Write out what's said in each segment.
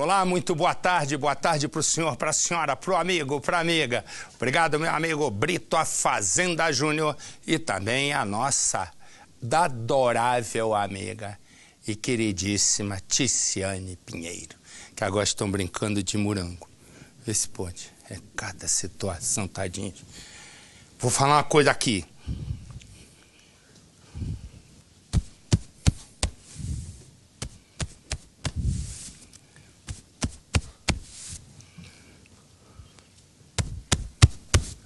Olá, muito boa tarde, boa tarde para o senhor, para a senhora, para o amigo, para a amiga. Obrigado, meu amigo Brito, a Fazenda Júnior e também a nossa da adorável amiga e queridíssima Ticiane Pinheiro, que agora estão brincando de morango. Vê se pode. É cada situação, tadinho. Vou falar uma coisa aqui.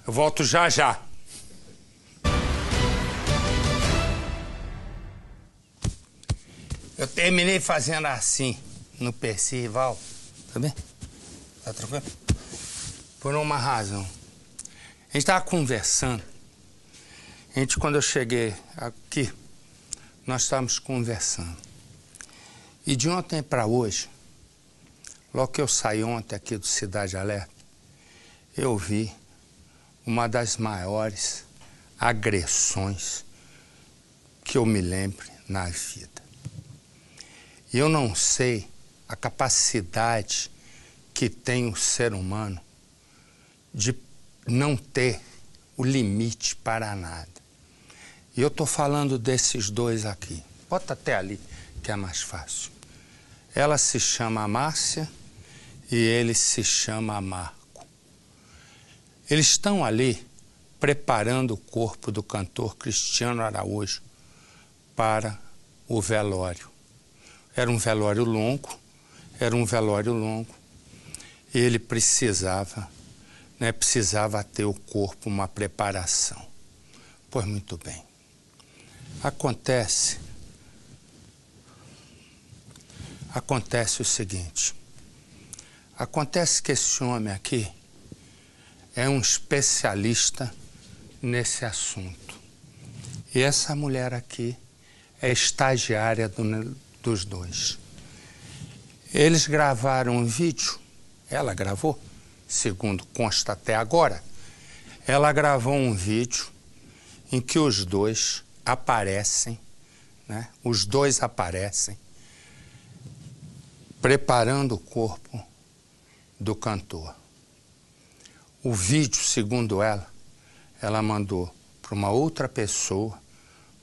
Eu volto já já. Eu terminei fazendo assim no Percival, tá bem? Tá tranquilo? Por uma razão. A gente tava conversando. A gente, quando eu cheguei aqui, nós estávamos conversando. E de ontem para hoje, logo que eu saí ontem aqui do Cidade Alerta, eu vi uma das maiores agressões que eu me lembre na vida. Eu não sei a capacidade que tem o ser humano de não ter o limite para nada. E eu estou falando desses dois aqui. Bota até ali, que é mais fácil. Ela se chama Márcia e ele se chama Marco. Eles estão ali preparando o corpo do cantor Cristiano Araújo para o velório. Era um velório longo, era um velório longo. Ele precisava, né, precisava ter o corpo uma preparação. Pois muito bem. Acontece acontece o seguinte. Acontece que esse homem aqui é um especialista nesse assunto. E essa mulher aqui é estagiária do, dos dois. Eles gravaram um vídeo, ela gravou, segundo consta até agora. Ela gravou um vídeo em que os dois aparecem, né? os dois aparecem, preparando o corpo do cantor. O vídeo, segundo ela, ela mandou para uma outra pessoa,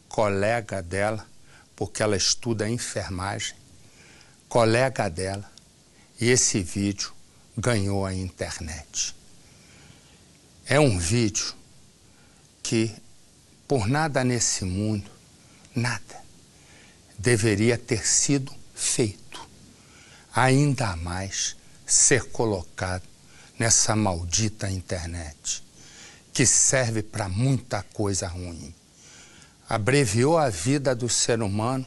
colega dela, porque ela estuda enfermagem, colega dela, e esse vídeo ganhou a internet. É um vídeo que, por nada nesse mundo, nada, deveria ter sido feito, ainda mais ser colocado nessa maldita internet, que serve para muita coisa ruim. Abreviou a vida do ser humano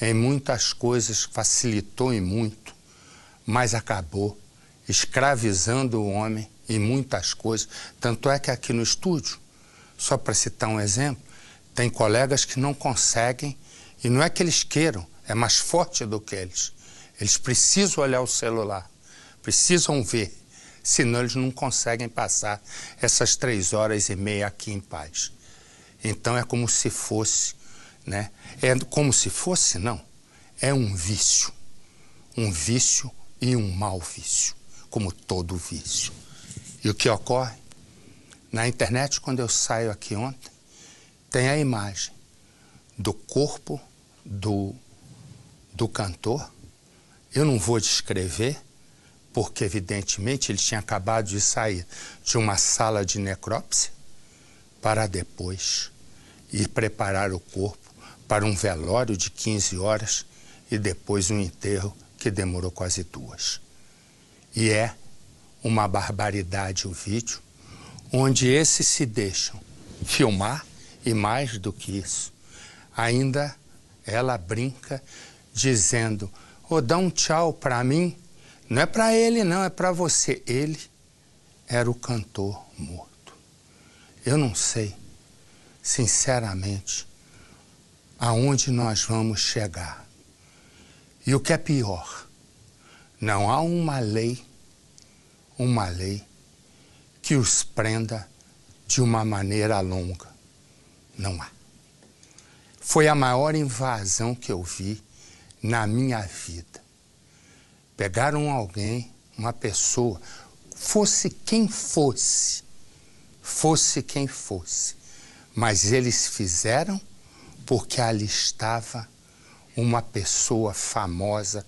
em muitas coisas, facilitou em muito, mas acabou escravizando o homem em muitas coisas. Tanto é que aqui no estúdio, só para citar um exemplo, tem colegas que não conseguem, e não é que eles queiram, é mais forte do que eles. Eles precisam olhar o celular, precisam ver senão eles não conseguem passar essas três horas e meia aqui em paz. Então é como se fosse, né? É como se fosse, não. É um vício. Um vício e um mau vício, como todo vício. E o que ocorre? Na internet, quando eu saio aqui ontem, tem a imagem do corpo do, do cantor. Eu não vou descrever, porque evidentemente ele tinha acabado de sair de uma sala de necrópsia para depois ir preparar o corpo para um velório de 15 horas e depois um enterro que demorou quase duas. E é uma barbaridade o vídeo, onde esses se deixam filmar e mais do que isso, ainda ela brinca dizendo: ou oh, dá um tchau para mim", não é para ele, não, é para você. Ele era o cantor morto. Eu não sei, sinceramente, aonde nós vamos chegar. E o que é pior, não há uma lei, uma lei que os prenda de uma maneira longa. Não há. Foi a maior invasão que eu vi na minha vida. Pegaram alguém, uma pessoa, fosse quem fosse, fosse quem fosse. Mas eles fizeram porque ali estava uma pessoa famosa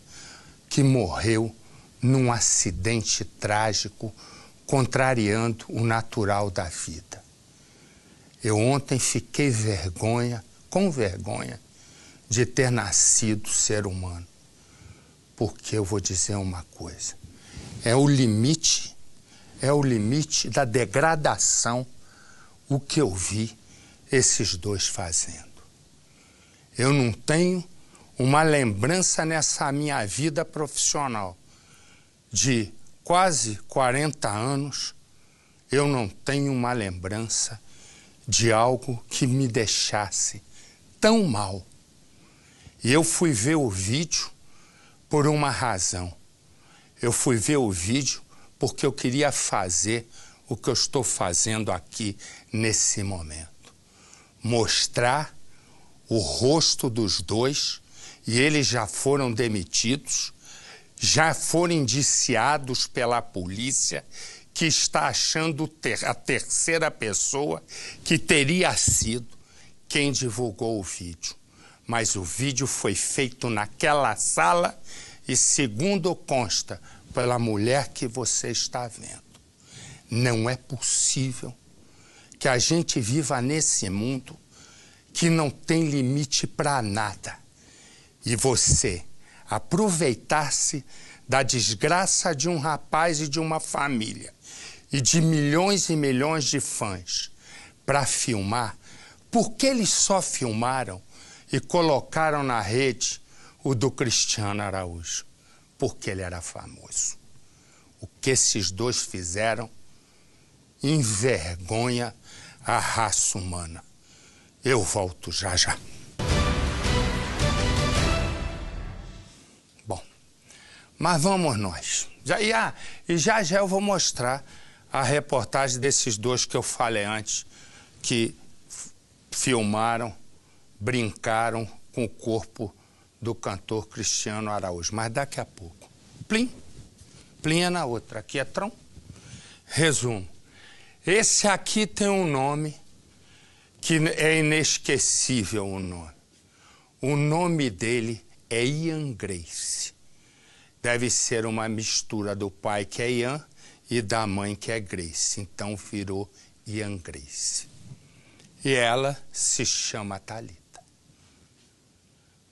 que morreu num acidente trágico, contrariando o natural da vida. Eu ontem fiquei vergonha, com vergonha, de ter nascido ser humano. Porque eu vou dizer uma coisa: é o limite, é o limite da degradação o que eu vi esses dois fazendo. Eu não tenho uma lembrança nessa minha vida profissional de quase 40 anos, eu não tenho uma lembrança de algo que me deixasse tão mal. E eu fui ver o vídeo por uma razão. Eu fui ver o vídeo porque eu queria fazer o que eu estou fazendo aqui nesse momento. Mostrar o rosto dos dois e eles já foram demitidos, já foram indiciados pela polícia que está achando ter a terceira pessoa que teria sido quem divulgou o vídeo. Mas o vídeo foi feito naquela sala e, segundo consta, pela mulher que você está vendo. Não é possível que a gente viva nesse mundo que não tem limite para nada. E você aproveitar-se da desgraça de um rapaz e de uma família e de milhões e milhões de fãs para filmar, porque eles só filmaram e colocaram na rede o do Cristiano Araújo, porque ele era famoso. O que esses dois fizeram envergonha a raça humana. Eu volto já já. Bom, mas vamos nós. Já, e, ah, e já já eu vou mostrar a reportagem desses dois que eu falei antes, que filmaram brincaram com o corpo do cantor Cristiano Araújo. Mas daqui a pouco. Plim. Plim é na outra. Aqui é tron. Resumo. Esse aqui tem um nome que é inesquecível o um nome. O nome dele é Ian Grace. Deve ser uma mistura do pai que é Ian e da mãe que é Grace. Então virou Ian Grace. E ela se chama Talita.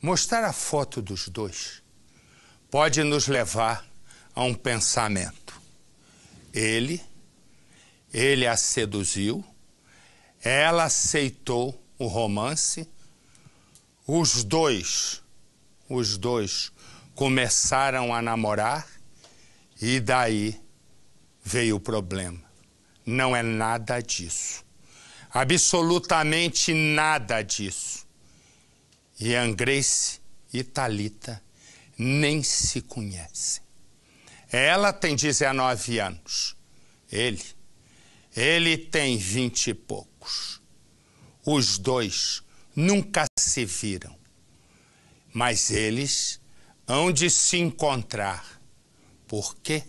Mostrar a foto dos dois pode nos levar a um pensamento. Ele, ele a seduziu, ela aceitou o romance, os dois, os dois começaram a namorar e daí veio o problema. Não é nada disso. Absolutamente nada disso. E Grace e Talita nem se conhecem. Ela tem 19 anos, ele, ele tem 20 e poucos. Os dois nunca se viram, mas eles hão de se encontrar. Por quê?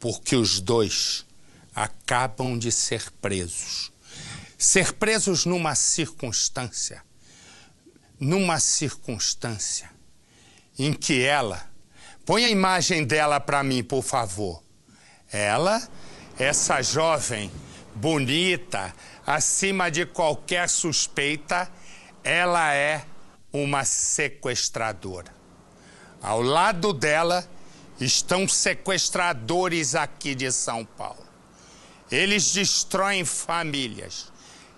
Porque os dois acabam de ser presos. Ser presos numa circunstância numa circunstância em que ela, põe a imagem dela para mim, por favor. Ela, essa jovem, bonita, acima de qualquer suspeita, ela é uma sequestradora. Ao lado dela estão sequestradores aqui de São Paulo. Eles destroem famílias,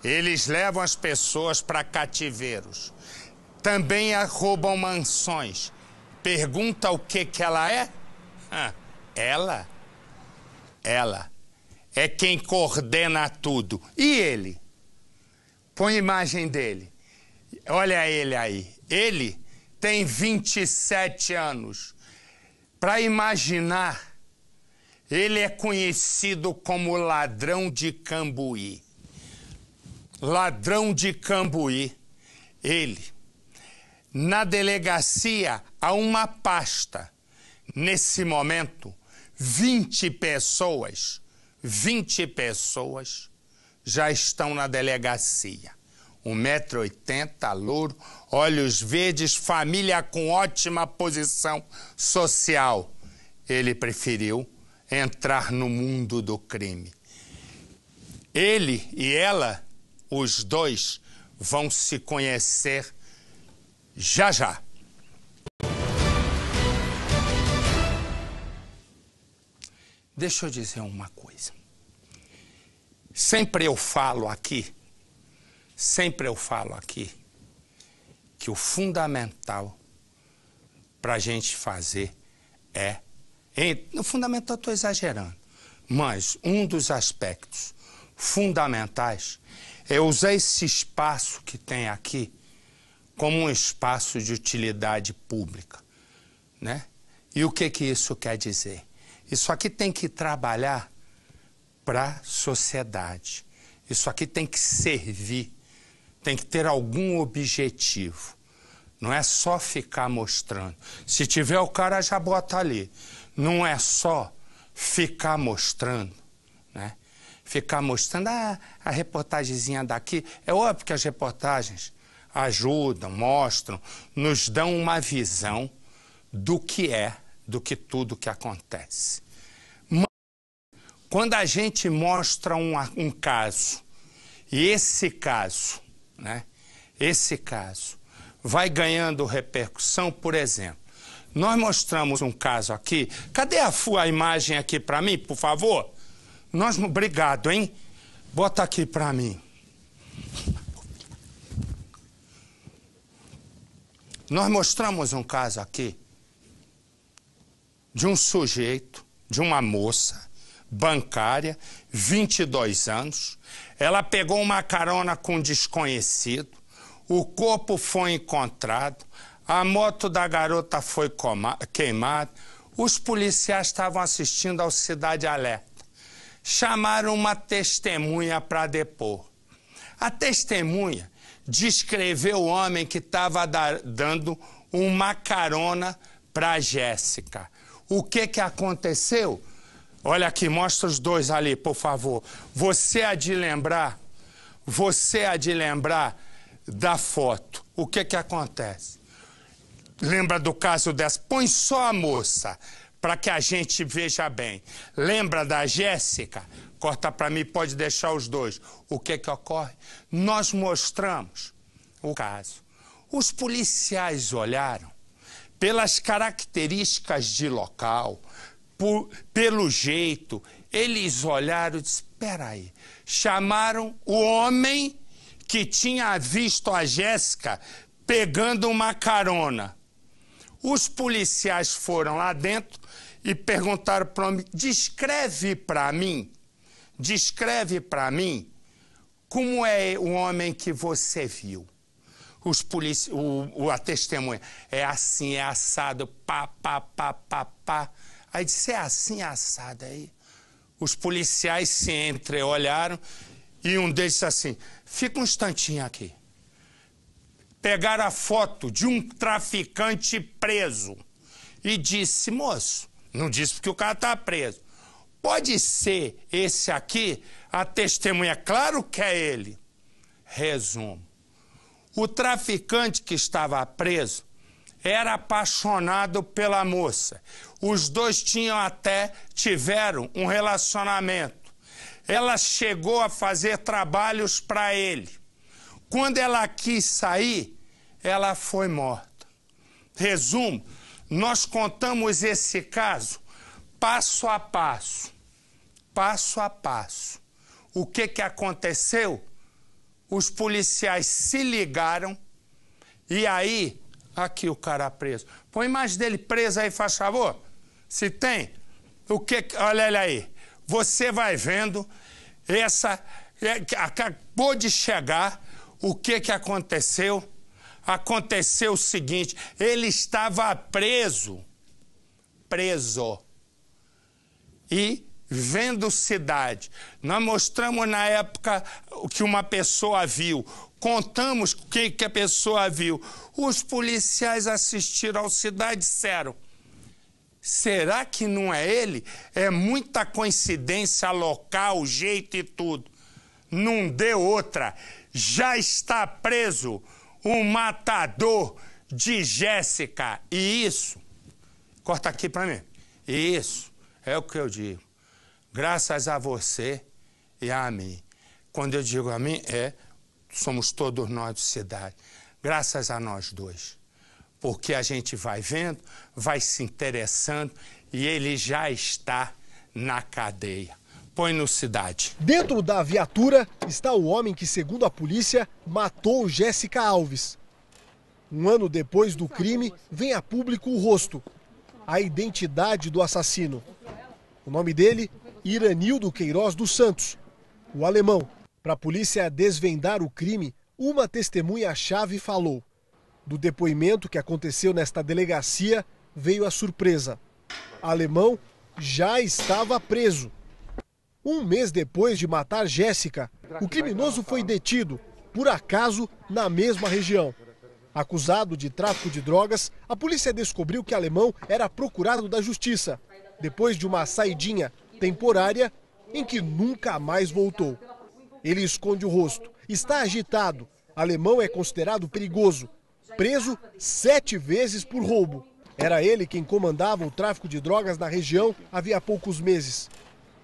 eles levam as pessoas para cativeiros também roubam mansões. Pergunta o que que ela é? Ah, ela? Ela é quem coordena tudo. E ele? Põe imagem dele. Olha ele aí. Ele tem 27 anos. Para imaginar, ele é conhecido como ladrão de Cambuí. Ladrão de Cambuí. Ele na delegacia há uma pasta. Nesse momento, 20 pessoas, 20 pessoas já estão na delegacia. 1,80m, louro, olhos verdes, família com ótima posição social. Ele preferiu entrar no mundo do crime. Ele e ela, os dois, vão se conhecer já já. Deixa eu dizer uma coisa. Sempre eu falo aqui, sempre eu falo aqui, que o fundamental para a gente fazer é. No fundamental, estou exagerando, mas um dos aspectos fundamentais é usar esse espaço que tem aqui como um espaço de utilidade pública. Né? E o que, que isso quer dizer? Isso aqui tem que trabalhar para a sociedade. Isso aqui tem que servir, tem que ter algum objetivo. Não é só ficar mostrando. Se tiver o cara, já bota ali. Não é só ficar mostrando, né? Ficar mostrando ah, a reportagemzinha daqui. É óbvio que as reportagens ajudam, mostram, nos dão uma visão do que é, do que tudo que acontece. Mas, quando a gente mostra um, um caso, e esse caso, né, esse caso, vai ganhando repercussão, por exemplo, nós mostramos um caso aqui. Cadê a, a imagem aqui para mim, por favor? Nós, obrigado, hein? Bota aqui para mim. Nós mostramos um caso aqui de um sujeito, de uma moça bancária, 22 anos. Ela pegou uma carona com um desconhecido, o corpo foi encontrado, a moto da garota foi queimada, os policiais estavam assistindo ao Cidade Alerta. Chamaram uma testemunha para depor. A testemunha descrever o homem que estava dando uma carona para Jéssica. O que, que aconteceu? Olha aqui, mostra os dois ali, por favor. Você há de lembrar, você há de lembrar da foto. O que que acontece? Lembra do caso dessa? Põe só a moça para que a gente veja bem. Lembra da Jéssica? corta para mim, pode deixar os dois. O que é que ocorre? Nós mostramos o caso. Os policiais olharam pelas características de local, por, pelo jeito, eles olharam e disseram: aí. chamaram o homem que tinha visto a Jéssica pegando uma carona. Os policiais foram lá dentro e perguntaram para o homem: descreve para mim descreve para mim como é o homem que você viu. Os polici o, o, a testemunha é assim, é assado, pá, pá, pá, pá, pá. Aí disse, é assim, é assado aí. Os policiais se entreolharam e um deles disse assim, fica um instantinho aqui. Pegaram a foto de um traficante preso e disse, moço, não disse porque o cara tá preso. Pode ser esse aqui a testemunha? Claro que é ele. Resumo: o traficante que estava preso era apaixonado pela moça. Os dois tinham até tiveram um relacionamento. Ela chegou a fazer trabalhos para ele. Quando ela quis sair, ela foi morta. Resumo: nós contamos esse caso passo a passo, passo a passo. O que, que aconteceu? Os policiais se ligaram e aí, aqui o cara preso. Põe mais dele preso aí, faz favor. Se tem, o que. Olha ele aí. Você vai vendo essa. É, acabou de chegar, o que, que aconteceu? Aconteceu o seguinte: ele estava preso. Preso e vendo cidade. Nós mostramos na época o que uma pessoa viu, contamos o que, que a pessoa viu. Os policiais assistiram ao cidade e disseram. Será que não é ele? É muita coincidência local, jeito e tudo. Não deu outra. Já está preso o matador de Jéssica. E isso. Corta aqui para mim. Isso. É o que eu digo. Graças a você e a mim. Quando eu digo a mim, é somos todos nós de cidade. Graças a nós dois. Porque a gente vai vendo, vai se interessando e ele já está na cadeia. Põe no cidade. Dentro da viatura está o homem que, segundo a polícia, matou Jéssica Alves. Um ano depois do crime, vem a público o rosto a identidade do assassino. O nome dele, Iranildo Queiroz dos Santos, o alemão. Para a polícia desvendar o crime, uma testemunha-chave falou. Do depoimento que aconteceu nesta delegacia, veio a surpresa. O alemão já estava preso. Um mês depois de matar Jéssica, o criminoso foi detido, por acaso, na mesma região. Acusado de tráfico de drogas, a polícia descobriu que Alemão era procurado da justiça, depois de uma saidinha temporária em que nunca mais voltou. Ele esconde o rosto, está agitado. Alemão é considerado perigoso, preso sete vezes por roubo. Era ele quem comandava o tráfico de drogas na região havia poucos meses.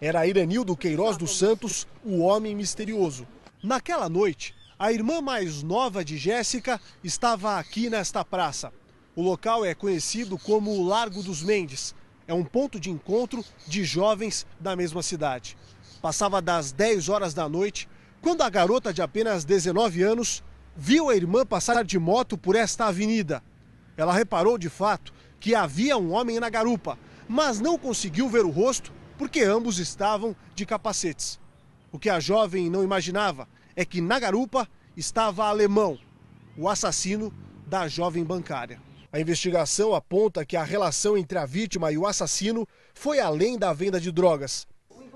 Era Iranildo Queiroz dos Santos, o homem misterioso. Naquela noite, a irmã mais nova de Jéssica estava aqui nesta praça. O local é conhecido como Largo dos Mendes. É um ponto de encontro de jovens da mesma cidade. Passava das 10 horas da noite quando a garota de apenas 19 anos viu a irmã passar de moto por esta avenida. Ela reparou de fato que havia um homem na garupa, mas não conseguiu ver o rosto porque ambos estavam de capacetes. O que a jovem não imaginava é que na garupa estava Alemão, o assassino da jovem bancária. A investigação aponta que a relação entre a vítima e o assassino foi além da venda de drogas.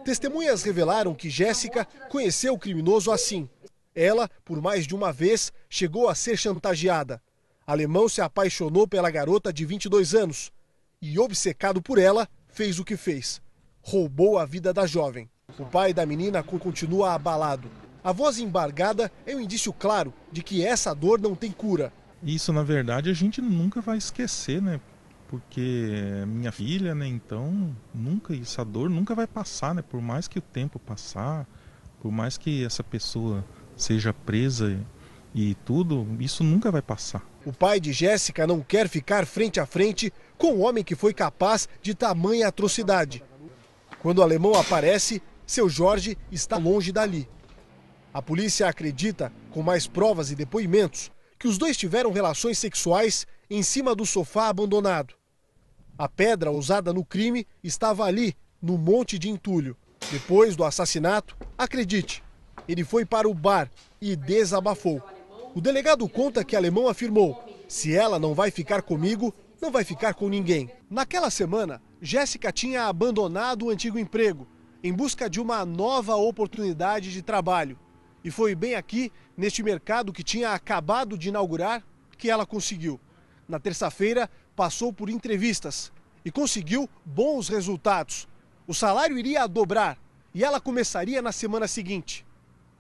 Testemunhas revelaram que Jéssica conheceu o criminoso assim. Ela, por mais de uma vez, chegou a ser chantageada. Alemão se apaixonou pela garota de 22 anos e, obcecado por ela, fez o que fez: roubou a vida da jovem. O pai da menina continua abalado. A voz embargada é um indício claro de que essa dor não tem cura. Isso, na verdade, a gente nunca vai esquecer, né? Porque é minha filha, né? Então, nunca essa dor nunca vai passar, né? Por mais que o tempo passar, por mais que essa pessoa seja presa e tudo, isso nunca vai passar. O pai de Jéssica não quer ficar frente a frente com o homem que foi capaz de tamanha atrocidade. Quando o alemão aparece, seu Jorge está longe dali. A polícia acredita, com mais provas e depoimentos, que os dois tiveram relações sexuais em cima do sofá abandonado. A pedra usada no crime estava ali, no monte de entulho. Depois do assassinato, acredite, ele foi para o bar e desabafou. O delegado conta que Alemão afirmou: se ela não vai ficar comigo, não vai ficar com ninguém. Naquela semana, Jéssica tinha abandonado o antigo emprego em busca de uma nova oportunidade de trabalho. E foi bem aqui, neste mercado que tinha acabado de inaugurar, que ela conseguiu. Na terça-feira, passou por entrevistas e conseguiu bons resultados. O salário iria dobrar e ela começaria na semana seguinte.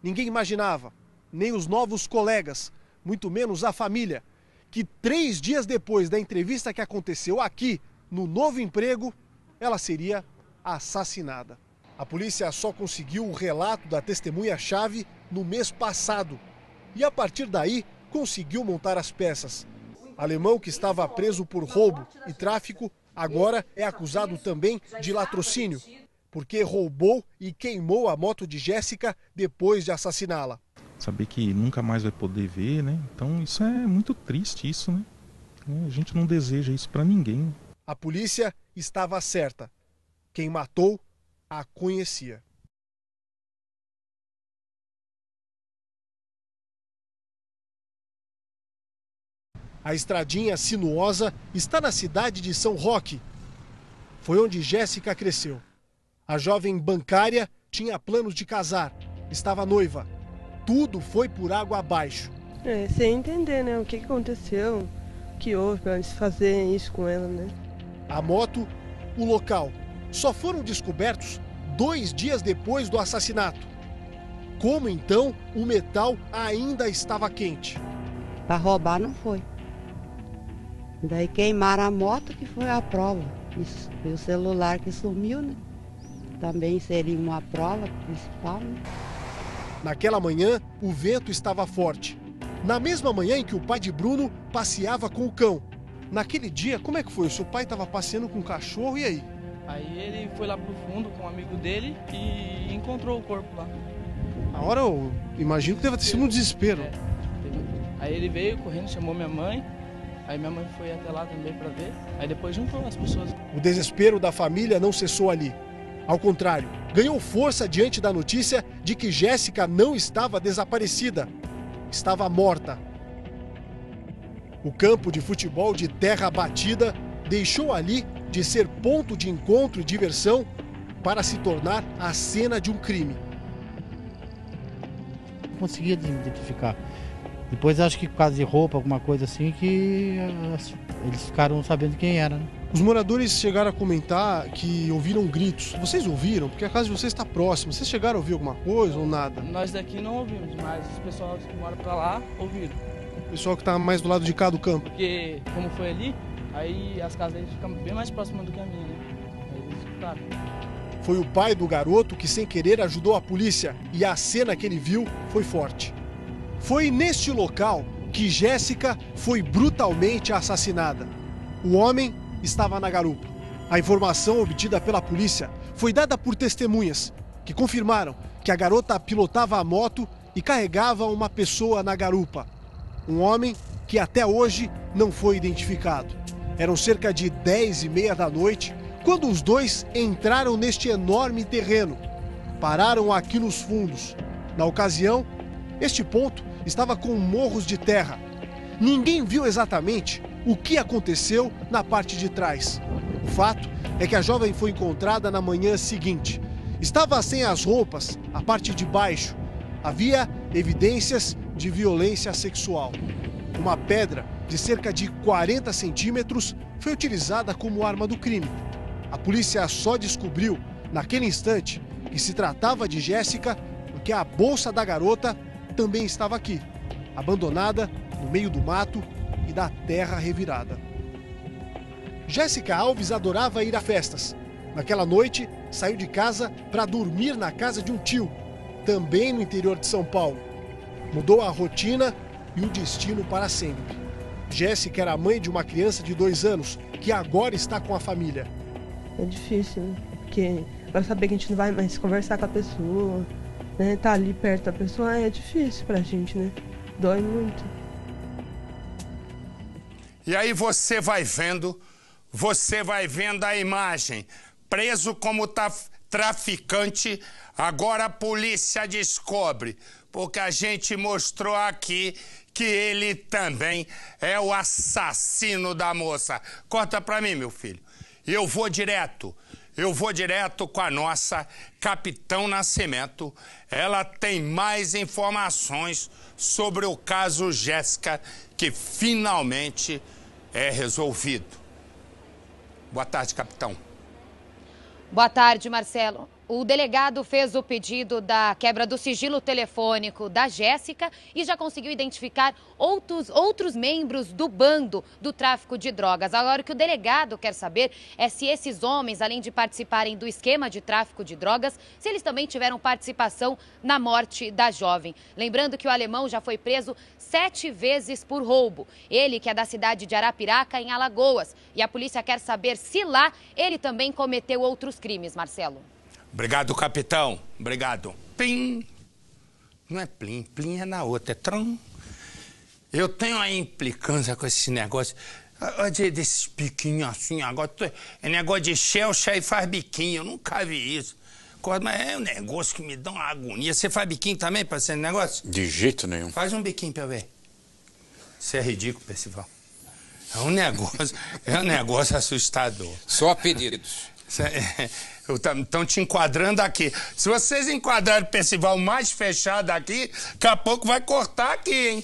Ninguém imaginava, nem os novos colegas, muito menos a família, que três dias depois da entrevista que aconteceu aqui, no novo emprego, ela seria assassinada. A polícia só conseguiu o relato da testemunha-chave no mês passado e, a partir daí, conseguiu montar as peças. Alemão que estava preso por roubo e tráfico, agora é acusado também de latrocínio, porque roubou e queimou a moto de Jéssica depois de assassiná-la. Saber que nunca mais vai poder ver, né? Então isso é muito triste, isso, né? É, a gente não deseja isso para ninguém. A polícia estava certa. Quem matou a conhecia A estradinha sinuosa está na cidade de São Roque. Foi onde Jéssica cresceu. A jovem bancária tinha planos de casar, estava noiva. Tudo foi por água abaixo. É, sem entender, né? O que aconteceu, o que houve para eles fazerem isso com ela, né? A moto, o local só foram descobertos dois dias depois do assassinato. Como então o metal ainda estava quente? Para roubar não foi. Daí queimaram a moto que foi a prova. E o celular que sumiu, né? Também seria uma prova principal, né? Naquela manhã, o vento estava forte. Na mesma manhã em que o pai de Bruno passeava com o cão. Naquele dia, como é que foi? O seu pai estava passeando com o cachorro e aí? Aí ele foi lá pro fundo com um amigo dele e encontrou o corpo lá. Na hora eu imagino que deve ter sido um desespero. É, aí ele veio correndo, chamou minha mãe. Aí minha mãe foi até lá também para ver. Aí depois juntou as pessoas. O desespero da família não cessou ali. Ao contrário, ganhou força diante da notícia de que Jéssica não estava desaparecida, estava morta. O campo de futebol de terra batida deixou ali de ser ponto de encontro e diversão para se tornar a cena de um crime. Não conseguia identificar. Depois acho que por causa de roupa, alguma coisa assim, que eh, eles ficaram sabendo quem era. Né? Os moradores chegaram a comentar que ouviram gritos. Vocês ouviram? Porque a casa de vocês está próxima. Vocês chegaram a ouvir alguma coisa ou nada? Nós daqui não ouvimos, mas os pessoal que mora para lá ouviram. O pessoal que está mais do lado de cá do campo? Porque, como foi ali, Aí as casas deles ficam bem mais próximas do que a minha, né? Aí eles escutaram. Foi o pai do garoto que, sem querer, ajudou a polícia e a cena que ele viu foi forte. Foi neste local que Jéssica foi brutalmente assassinada. O homem estava na garupa. A informação obtida pela polícia foi dada por testemunhas que confirmaram que a garota pilotava a moto e carregava uma pessoa na garupa. Um homem que até hoje não foi identificado. Eram cerca de 10 e meia da noite quando os dois entraram neste enorme terreno. Pararam aqui nos fundos. Na ocasião, este ponto estava com morros de terra. Ninguém viu exatamente o que aconteceu na parte de trás. O fato é que a jovem foi encontrada na manhã seguinte. Estava sem as roupas, a parte de baixo. Havia evidências de violência sexual. Uma pedra de cerca de 40 centímetros foi utilizada como arma do crime. A polícia só descobriu, naquele instante, que se tratava de Jéssica porque a bolsa da garota também estava aqui, abandonada no meio do mato e da terra revirada. Jéssica Alves adorava ir a festas. Naquela noite, saiu de casa para dormir na casa de um tio, também no interior de São Paulo. Mudou a rotina e o destino para sempre. Jéssica era mãe de uma criança de dois anos que agora está com a família. É difícil, né? É porque para saber que a gente não vai mais conversar com a pessoa, né? Tá ali perto da pessoa é difícil pra gente, né? Dói muito. E aí você vai vendo, você vai vendo a imagem. Preso como tá traficante, agora a polícia descobre, porque a gente mostrou aqui que ele também é o assassino da moça. Corta para mim, meu filho. Eu vou direto. Eu vou direto com a nossa Capitão Nascimento. Ela tem mais informações sobre o caso Jéssica, que finalmente é resolvido. Boa tarde, capitão. Boa tarde, Marcelo. O delegado fez o pedido da quebra do sigilo telefônico da Jéssica e já conseguiu identificar outros, outros membros do bando do tráfico de drogas. Agora, o que o delegado quer saber é se esses homens, além de participarem do esquema de tráfico de drogas, se eles também tiveram participação na morte da jovem. Lembrando que o alemão já foi preso sete vezes por roubo. Ele, que é da cidade de Arapiraca, em Alagoas. E a polícia quer saber se lá ele também cometeu outros crimes, Marcelo. Obrigado, capitão. Obrigado. Plim. Não é plim. Plim é na outra. É tron. Eu tenho a implicância com esse negócio. De, desses biquinhos assim, agora é negócio de shell, e faz biquinho, eu nunca vi isso. Mas é um negócio que me dá uma agonia. Você faz biquinho também pra esse negócio? De jeito nenhum. Faz um biquinho pra eu ver. Você é ridículo, Percival. É um negócio, é um negócio assustador. Só pedidos. Estão te enquadrando aqui. Se vocês enquadrarem o Percival mais fechado aqui, daqui a pouco vai cortar aqui, hein?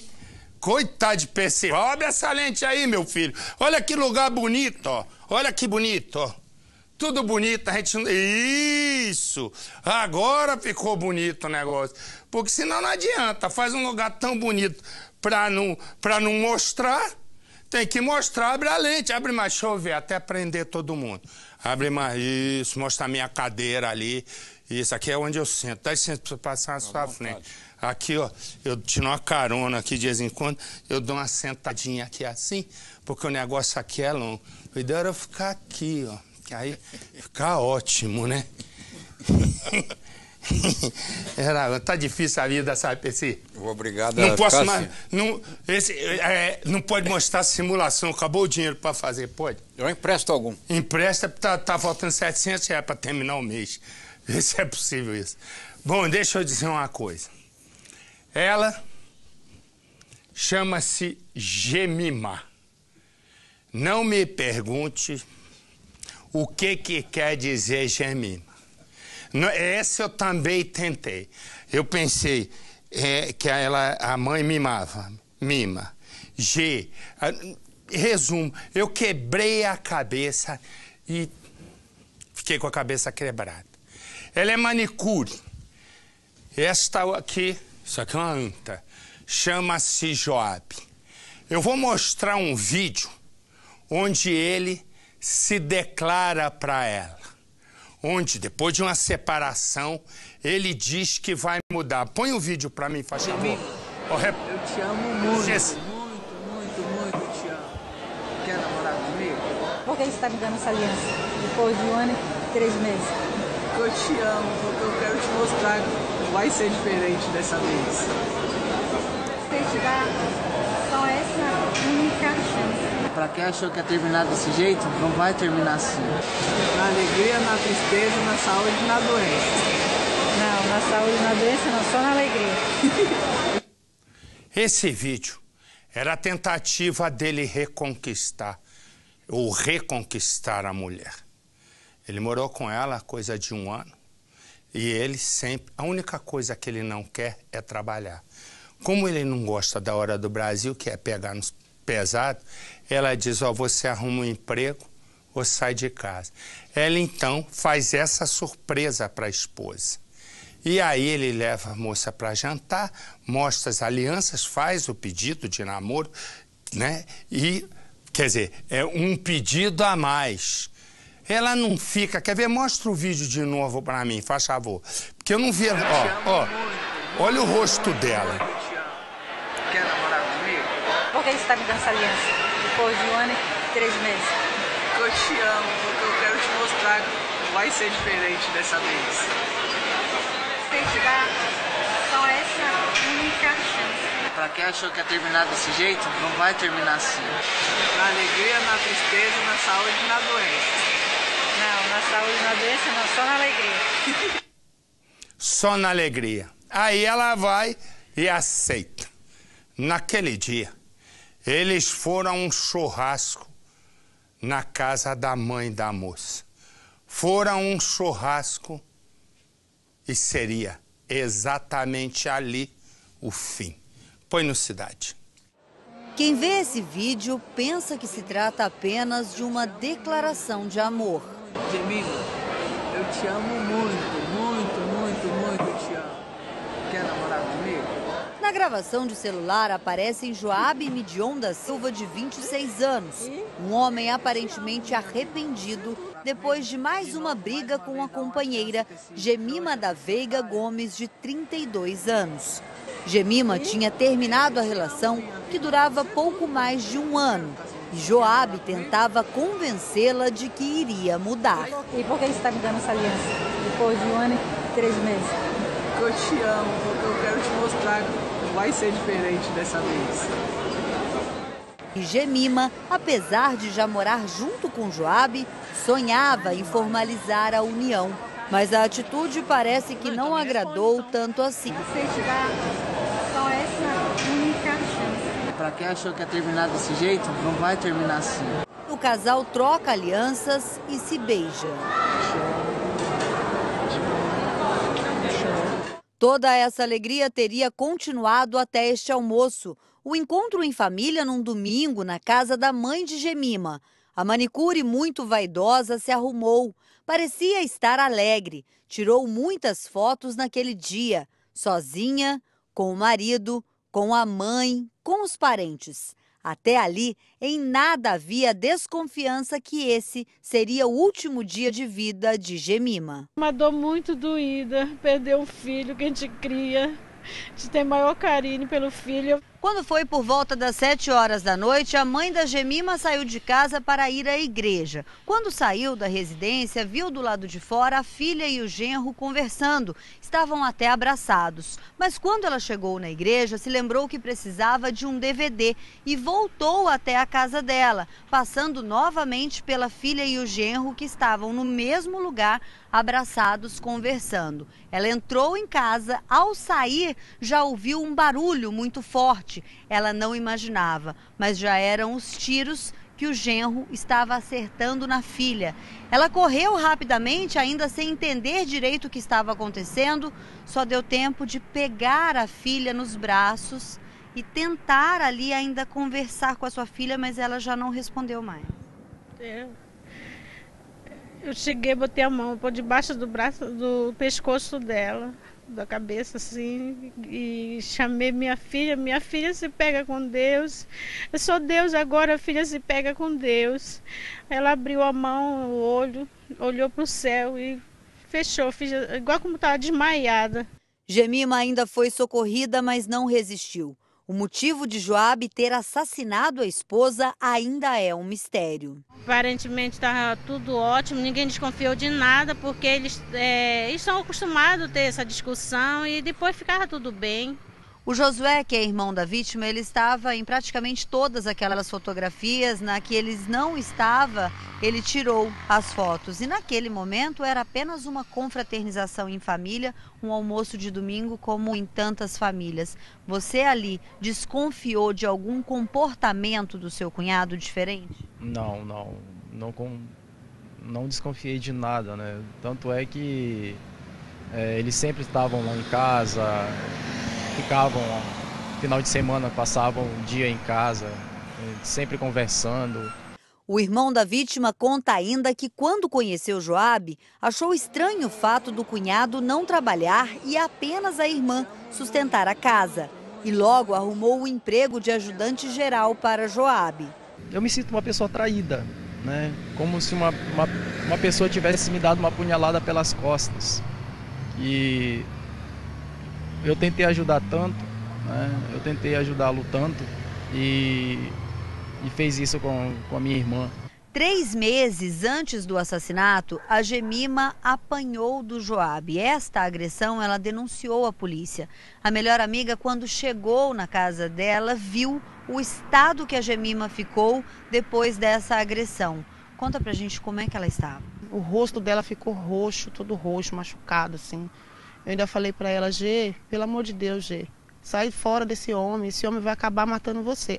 Coitado de Percival. Abre essa lente aí, meu filho. Olha que lugar bonito, ó. Olha que bonito, ó. Tudo bonito, a gente. Isso! Agora ficou bonito o negócio. Porque senão não adianta. Faz um lugar tão bonito pra não, pra não mostrar. Tem que mostrar, abre a lente, abre mais, deixa eu ver, até prender todo mundo abre mais isso, mostra a minha cadeira ali. Isso aqui é onde eu sento. Dá licença para passar na sua frente. Aqui, ó, eu tiro uma carona aqui de vez em quando, eu dou uma sentadinha aqui assim, porque o negócio aqui é longo. O ideal era ficar aqui, ó. que Aí fica ótimo, né? Era, tá difícil a vida, sabe, esse. Obrigado, Não posso mais. Assim. Não, esse, é, não pode mostrar simulação, acabou o dinheiro para fazer, pode? Eu empresto algum. Empresta, tá, tá faltando 700 reais para terminar o mês. Isso se é possível isso. Bom, deixa eu dizer uma coisa. Ela chama-se Gemima. Não me pergunte o que, que quer dizer gemir. Essa eu também tentei. Eu pensei é, que ela, a mãe mimava, mima. G. Resumo, eu quebrei a cabeça e fiquei com a cabeça quebrada. Ela é manicure. Esta aqui, isso aqui é uma anta, chama-se Joab. Eu vou mostrar um vídeo onde ele se declara para ela onde, depois de uma separação, ele diz que vai mudar. Põe o um vídeo pra mim, faz favor. Eu, rep... eu te amo muito. Yes. Muito, muito, muito te amo. Quer namorar comigo? Por que você tá me dando essa aliança? Depois de um ano e três meses. Eu te amo, porque eu quero te mostrar que vai ser diferente dessa vez. Se te dar só essa Pra quem achou que ia terminar desse jeito, não vai terminar assim. Na alegria, na tristeza, na saúde e na doença. Não, na saúde, e na doença, não, só na alegria. Esse vídeo era a tentativa dele reconquistar ou reconquistar a mulher. Ele morou com ela coisa de um ano e ele sempre. A única coisa que ele não quer é trabalhar. Como ele não gosta da hora do Brasil, que é pegar nos pesado, ela diz: Ó, você arruma um emprego ou sai de casa. Ela então faz essa surpresa para a esposa. E aí ele leva a moça para jantar, mostra as alianças, faz o pedido de namoro, né? E, quer dizer, é um pedido a mais. Ela não fica. Quer ver? Mostra o vídeo de novo para mim, faz favor. Porque eu não vi. Ó, ó. Olha o rosto dela por que você está me dando essa aliança? Depois de um ano e três meses. Eu te amo, porque eu quero te mostrar que vai ser diferente dessa vez. Tem que dar só essa única chance. Pra quem achou que ia terminar desse jeito, não vai terminar assim. Na alegria, na tristeza, na saúde e na doença. Não, na saúde e na doença não, só na alegria. só na alegria. Aí ela vai e aceita. Naquele dia. Eles foram a um churrasco na casa da mãe da moça. Foram a um churrasco e seria exatamente ali o fim. Põe no Cidade. Quem vê esse vídeo pensa que se trata apenas de uma declaração de amor. Jamila, eu te amo muito. Na gravação de celular aparecem Joab Midion da Silva, de 26 anos, um homem aparentemente arrependido depois de mais uma briga com a companheira Gemima da Veiga Gomes, de 32 anos. Gemima tinha terminado a relação, que durava pouco mais de um ano, e Joab tentava convencê-la de que iria mudar. E por que você está me dando essa aliança depois de um ano e três meses? Eu te amo, eu quero te mostrar vai ser diferente dessa vez. E Gemima, apesar de já morar junto com Joab, sonhava em formalizar a união. Mas a atitude parece que não agradou tanto assim. Vocês só essa única chance. Para quem achou que ia terminar desse jeito, não vai terminar assim. O casal troca alianças e se beija. Toda essa alegria teria continuado até este almoço, o encontro em família num domingo na casa da mãe de Gemima. A manicure muito vaidosa se arrumou, parecia estar alegre, tirou muitas fotos naquele dia, sozinha, com o marido, com a mãe, com os parentes. Até ali, em nada havia desconfiança que esse seria o último dia de vida de Gemima. Uma dor muito doída, perder um filho que a gente cria. A gente tem maior carinho pelo filho. Quando foi por volta das 7 horas da noite, a mãe da Gemima saiu de casa para ir à igreja. Quando saiu da residência, viu do lado de fora a filha e o genro conversando. Estavam até abraçados. Mas quando ela chegou na igreja, se lembrou que precisava de um DVD e voltou até a casa dela, passando novamente pela filha e o genro que estavam no mesmo lugar, abraçados, conversando. Ela entrou em casa, ao sair, já ouviu um barulho muito forte morte ela não imaginava, mas já eram os tiros que o genro estava acertando na filha. Ela correu rapidamente, ainda sem entender direito o que estava acontecendo, só deu tempo de pegar a filha nos braços e tentar ali ainda conversar com a sua filha, mas ela já não respondeu mais. É. Eu cheguei, botei a mão por debaixo do braço do pescoço dela da cabeça assim e chamei minha filha, minha filha se pega com Deus. eu sou Deus agora, a filha se pega com Deus. Ela abriu a mão, o olho, olhou para o céu e fechou, igual como estava desmaiada. Gemima ainda foi socorrida, mas não resistiu. O motivo de Joab ter assassinado a esposa ainda é um mistério. Aparentemente estava tá tudo ótimo, ninguém desconfiou de nada, porque eles, é, eles acostumados a ter essa discussão e depois ficava tudo bem. O Josué, que é irmão da vítima, ele estava em praticamente todas aquelas fotografias na que eles não estava, ele tirou as fotos. E naquele momento era apenas uma confraternização em família, um almoço de domingo como em tantas famílias. Você ali desconfiou de algum comportamento do seu cunhado diferente? Não, não, não com não desconfiei de nada, né? Tanto é que é, eles sempre estavam lá em casa, ficavam final de semana, passavam o um dia em casa, eh, sempre conversando. O irmão da vítima conta ainda que quando conheceu Joab, achou estranho o fato do cunhado não trabalhar e apenas a irmã sustentar a casa. E logo arrumou o emprego de ajudante geral para Joab. Eu me sinto uma pessoa traída, né? Como se uma, uma, uma pessoa tivesse me dado uma punhalada pelas costas. E eu tentei ajudar tanto, né? eu tentei ajudá-lo tanto e, e fez isso com, com a minha irmã. Três meses antes do assassinato, a Gemima apanhou do Joab. Esta agressão ela denunciou à polícia. A melhor amiga, quando chegou na casa dela, viu o estado que a Gemima ficou depois dessa agressão. Conta pra gente como é que ela estava. O rosto dela ficou roxo, todo roxo, machucado, assim. Eu ainda falei para ela, G, pelo amor de Deus, G, sai fora desse homem, esse homem vai acabar matando você.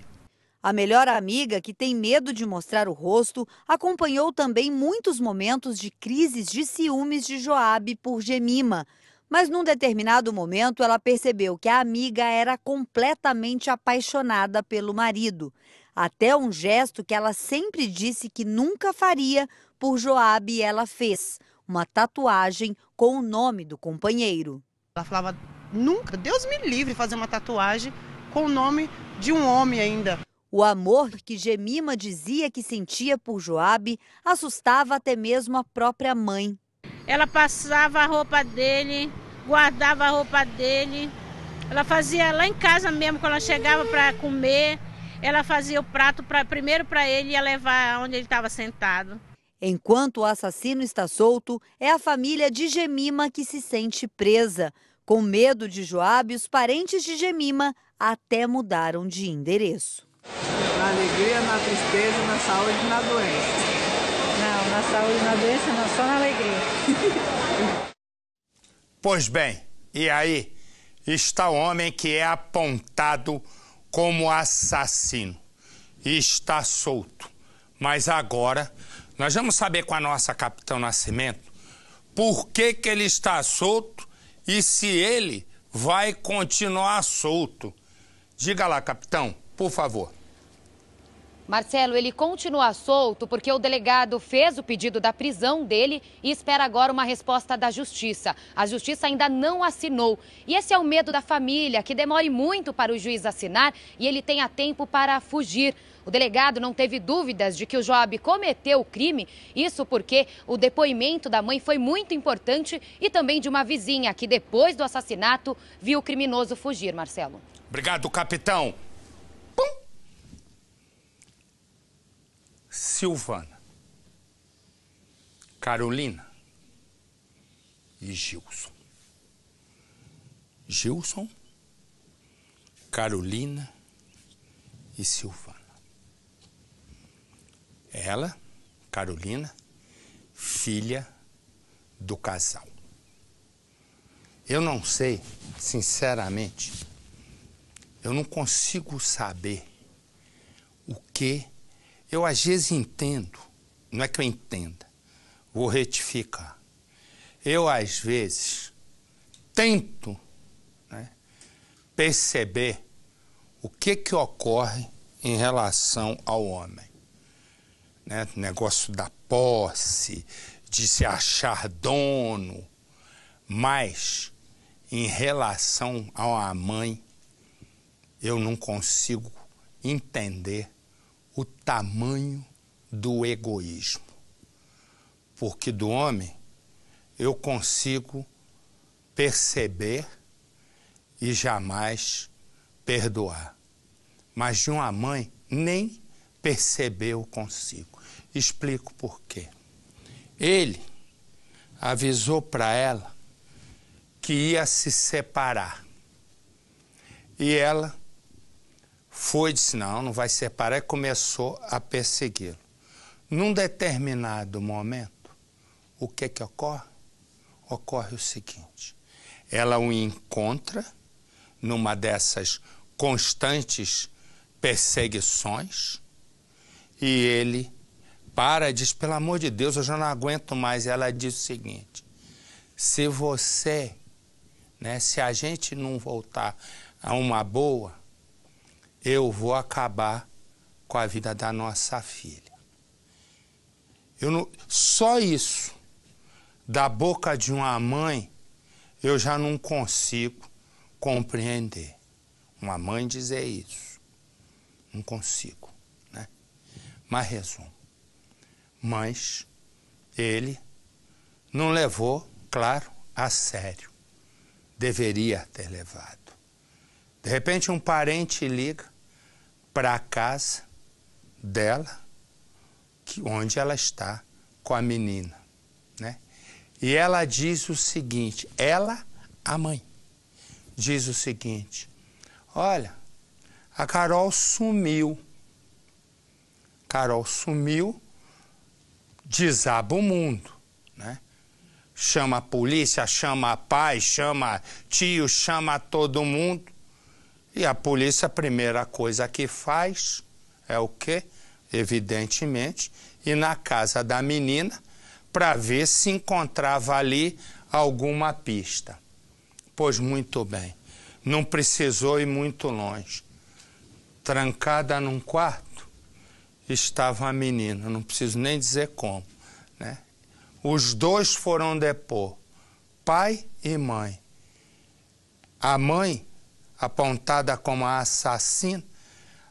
A melhor amiga, que tem medo de mostrar o rosto, acompanhou também muitos momentos de crises de ciúmes de Joabe por Gemima. Mas num determinado momento, ela percebeu que a amiga era completamente apaixonada pelo marido. Até um gesto que ela sempre disse que nunca faria, por Joabe ela fez uma tatuagem com o nome do companheiro. Ela falava: nunca, Deus me livre fazer uma tatuagem com o nome de um homem ainda. O amor que Gemima dizia que sentia por Joabe assustava até mesmo a própria mãe. Ela passava a roupa dele, guardava a roupa dele. Ela fazia lá em casa mesmo, quando ela chegava para comer, ela fazia o prato pra, primeiro para ele e ia levar onde ele estava sentado. Enquanto o assassino está solto, é a família de Gemima que se sente presa. Com medo de Joabe, os parentes de Gemima até mudaram de endereço. Na alegria, na tristeza, na saúde e na doença. Não, na saúde e na doença não, só na alegria. pois bem, e aí? Está o homem que é apontado como assassino. está solto. Mas agora nós vamos saber com a nossa Capitão Nascimento por que, que ele está solto e se ele vai continuar solto. Diga lá, capitão, por favor. Marcelo, ele continua solto porque o delegado fez o pedido da prisão dele e espera agora uma resposta da justiça. A justiça ainda não assinou. E esse é o medo da família, que demore muito para o juiz assinar e ele tenha tempo para fugir. O delegado não teve dúvidas de que o Joab cometeu o crime, isso porque o depoimento da mãe foi muito importante e também de uma vizinha que, depois do assassinato, viu o criminoso fugir, Marcelo. Obrigado, capitão. Pum. Silvana, Carolina e Gilson. Gilson, Carolina e Silvana. Ela, Carolina, filha do casal. Eu não sei, sinceramente, eu não consigo saber o que. Eu às vezes entendo, não é que eu entenda, vou retificar. Eu às vezes tento né, perceber o que, que ocorre em relação ao homem né? negócio da posse, de se achar dono, mas em relação uma mãe, eu não consigo entender o tamanho do egoísmo. Porque do homem eu consigo perceber e jamais perdoar. Mas de uma mãe, nem perceber eu consigo. Explico por quê. Ele avisou para ela que ia se separar. E ela foi disse: "Não, não vai separar", e começou a persegui-lo. Num determinado momento, o que é que ocorre? Ocorre o seguinte: ela o encontra numa dessas constantes perseguições e ele para e diz: pelo amor de Deus, eu já não aguento mais. e Ela diz o seguinte: se você, né, se a gente não voltar a uma boa, eu vou acabar com a vida da nossa filha. Eu não, só isso, da boca de uma mãe, eu já não consigo compreender. Uma mãe dizer isso. Não consigo. Né? Mas resumo mas ele não levou, claro, a sério. Deveria ter levado. De repente, um parente liga para a casa dela, que, onde ela está com a menina. Né? E ela diz o seguinte: ela, a mãe, diz o seguinte: olha, a Carol sumiu. Carol sumiu desaba o mundo. Né? Chama a polícia, chama a pai, chama tio, chama todo mundo. E a polícia, a primeira coisa que faz é o quê? Evidentemente, ir na casa da menina para ver se encontrava ali alguma pista. Pois muito bem, não precisou ir muito longe. Trancada num quarto, estava a menina, não preciso nem dizer como. Né? Os dois foram depor, pai e mãe. A mãe, apontada como a assassina,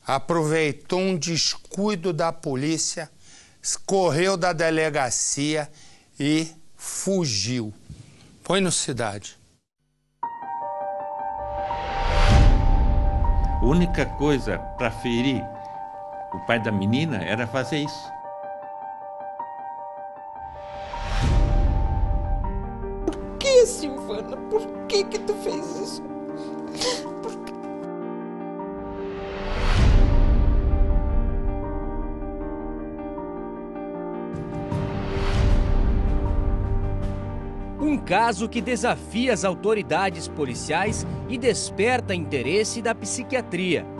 aproveitou um descuido da polícia, correu da delegacia e fugiu. Foi no Cidade. Única coisa para ferir o pai da menina era fazer isso. Por que, Silvana? Por que que tu fez isso? Por que... Um caso que desafia as autoridades policiais e desperta interesse da psiquiatria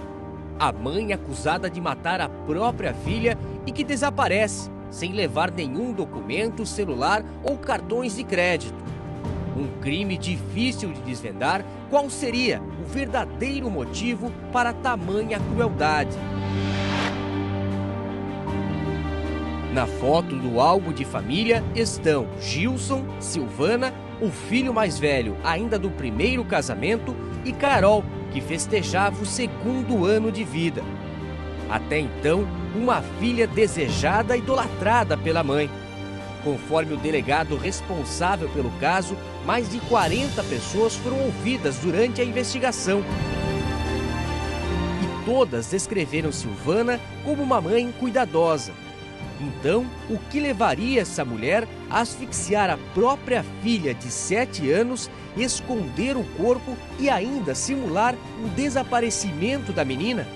a mãe acusada de matar a própria filha e que desaparece sem levar nenhum documento, celular ou cartões de crédito. Um crime difícil de desvendar qual seria o verdadeiro motivo para tamanha crueldade. Na foto do álbum de família estão Gilson, Silvana, o filho mais velho ainda do primeiro casamento, e Carol, que festejava o segundo ano de vida. Até então, uma filha desejada e idolatrada pela mãe. Conforme o delegado responsável pelo caso, mais de 40 pessoas foram ouvidas durante a investigação. E todas descreveram Silvana como uma mãe cuidadosa, então, o que levaria essa mulher a asfixiar a própria filha de 7 anos, esconder o corpo e ainda simular o desaparecimento da menina?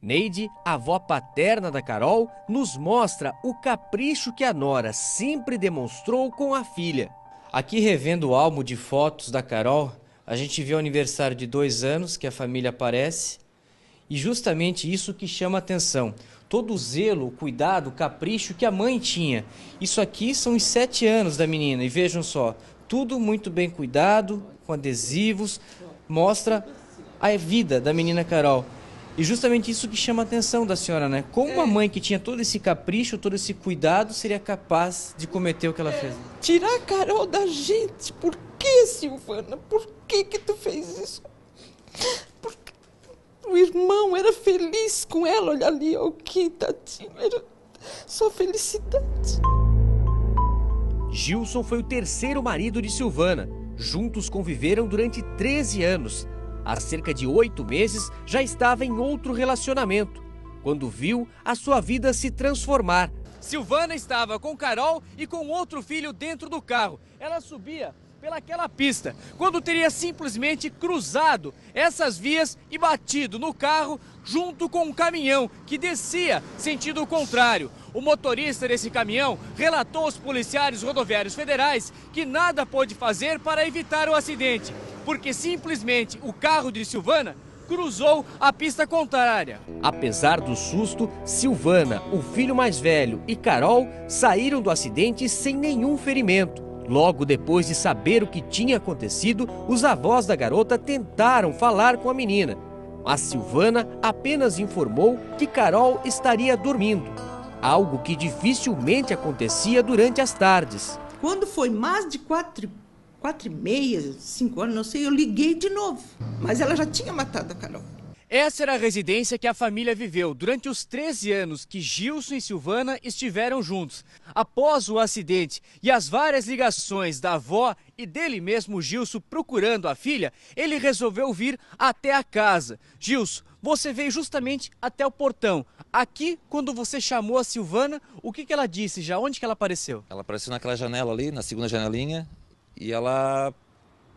Neide, avó paterna da Carol, nos mostra o capricho que a Nora sempre demonstrou com a filha. Aqui revendo o álbum de fotos da Carol, a gente vê o aniversário de dois anos que a família aparece e justamente isso que chama a atenção todo o zelo, o cuidado, o capricho que a mãe tinha. Isso aqui são os sete anos da menina, e vejam só, tudo muito bem cuidado, com adesivos, mostra a vida da menina Carol. E justamente isso que chama a atenção da senhora, né? Como uma é. mãe que tinha todo esse capricho, todo esse cuidado, seria capaz de cometer o que ela é. fez? Tirar a Carol da gente. Por que, Silvana? Por que que tu fez isso? O irmão era feliz com ela, olha ali, o que tadinho, era só felicidade. Gilson foi o terceiro marido de Silvana. Juntos conviveram durante 13 anos. Há cerca de oito meses já estava em outro relacionamento, quando viu a sua vida se transformar. Silvana estava com Carol e com outro filho dentro do carro. Ela subia pelaquela pista, quando teria simplesmente cruzado essas vias e batido no carro junto com um caminhão que descia sentido contrário. O motorista desse caminhão relatou aos policiais rodoviários federais que nada pôde fazer para evitar o acidente, porque simplesmente o carro de Silvana cruzou a pista contrária. Apesar do susto, Silvana, o filho mais velho e Carol saíram do acidente sem nenhum ferimento. Logo depois de saber o que tinha acontecido, os avós da garota tentaram falar com a menina, mas Silvana apenas informou que Carol estaria dormindo, algo que dificilmente acontecia durante as tardes. Quando foi mais de quatro, quatro e meia, cinco anos, não sei, eu liguei de novo, mas ela já tinha matado a Carol. Essa era a residência que a família viveu durante os 13 anos que Gilson e Silvana estiveram juntos. Após o acidente e as várias ligações da avó e dele mesmo, Gilson, procurando a filha, ele resolveu vir até a casa. Gilson, você veio justamente até o portão. Aqui, quando você chamou a Silvana, o que, que ela disse já? Onde que ela apareceu? Ela apareceu naquela janela ali, na segunda janelinha, e ela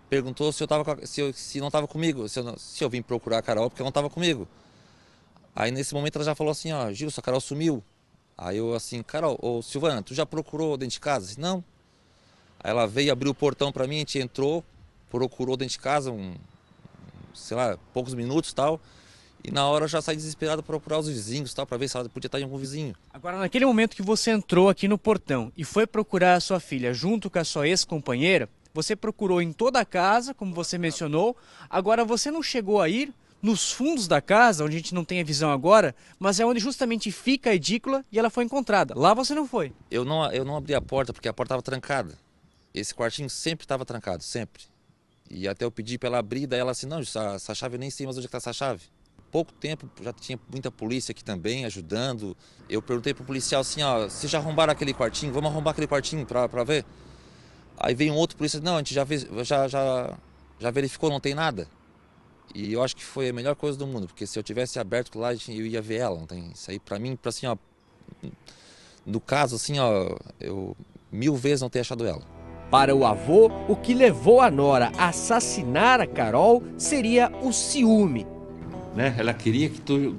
perguntou se eu, tava, se, eu se não estava comigo, se eu, não, se eu vim procurar a Carol porque ela não estava comigo. Aí nesse momento ela já falou assim, ó, Gil, sua Carol sumiu. Aí eu assim, Carol, ô Silvana, tu já procurou dentro de casa? disse, não. Aí ela veio, abriu o portão para mim, a gente entrou, procurou dentro de casa, um, sei lá, poucos minutos tal. E na hora eu já saí desesperado para procurar os vizinhos, tal, para ver se ela podia estar em algum vizinho. Agora, naquele momento que você entrou aqui no portão e foi procurar a sua filha junto com a sua ex-companheira, você procurou em toda a casa, como você mencionou. Agora, você não chegou a ir nos fundos da casa, onde a gente não tem a visão agora, mas é onde justamente fica a edícula e ela foi encontrada. Lá você não foi. Eu não, eu não abri a porta porque a porta estava trancada. Esse quartinho sempre estava trancado, sempre. E até eu pedi para ela abrir, daí ela assim, não, essa, essa chave eu nem sei mais onde é está essa chave. Pouco tempo, já tinha muita polícia aqui também ajudando. Eu perguntei pro policial assim, ó, vocês já arrombaram aquele quartinho? Vamos arrombar aquele quartinho para ver? Aí vem um outro polícia, não, a gente já, já, já, já verificou, não tem nada. E eu acho que foi a melhor coisa do mundo, porque se eu tivesse aberto lá, eu ia ver ela, não tem? Isso aí pra mim, pra assim, ó... No caso, assim, ó, eu mil vezes não ter achado ela. Para o avô, o que levou a Nora a assassinar a Carol seria o ciúme. Né? Ela queria que tu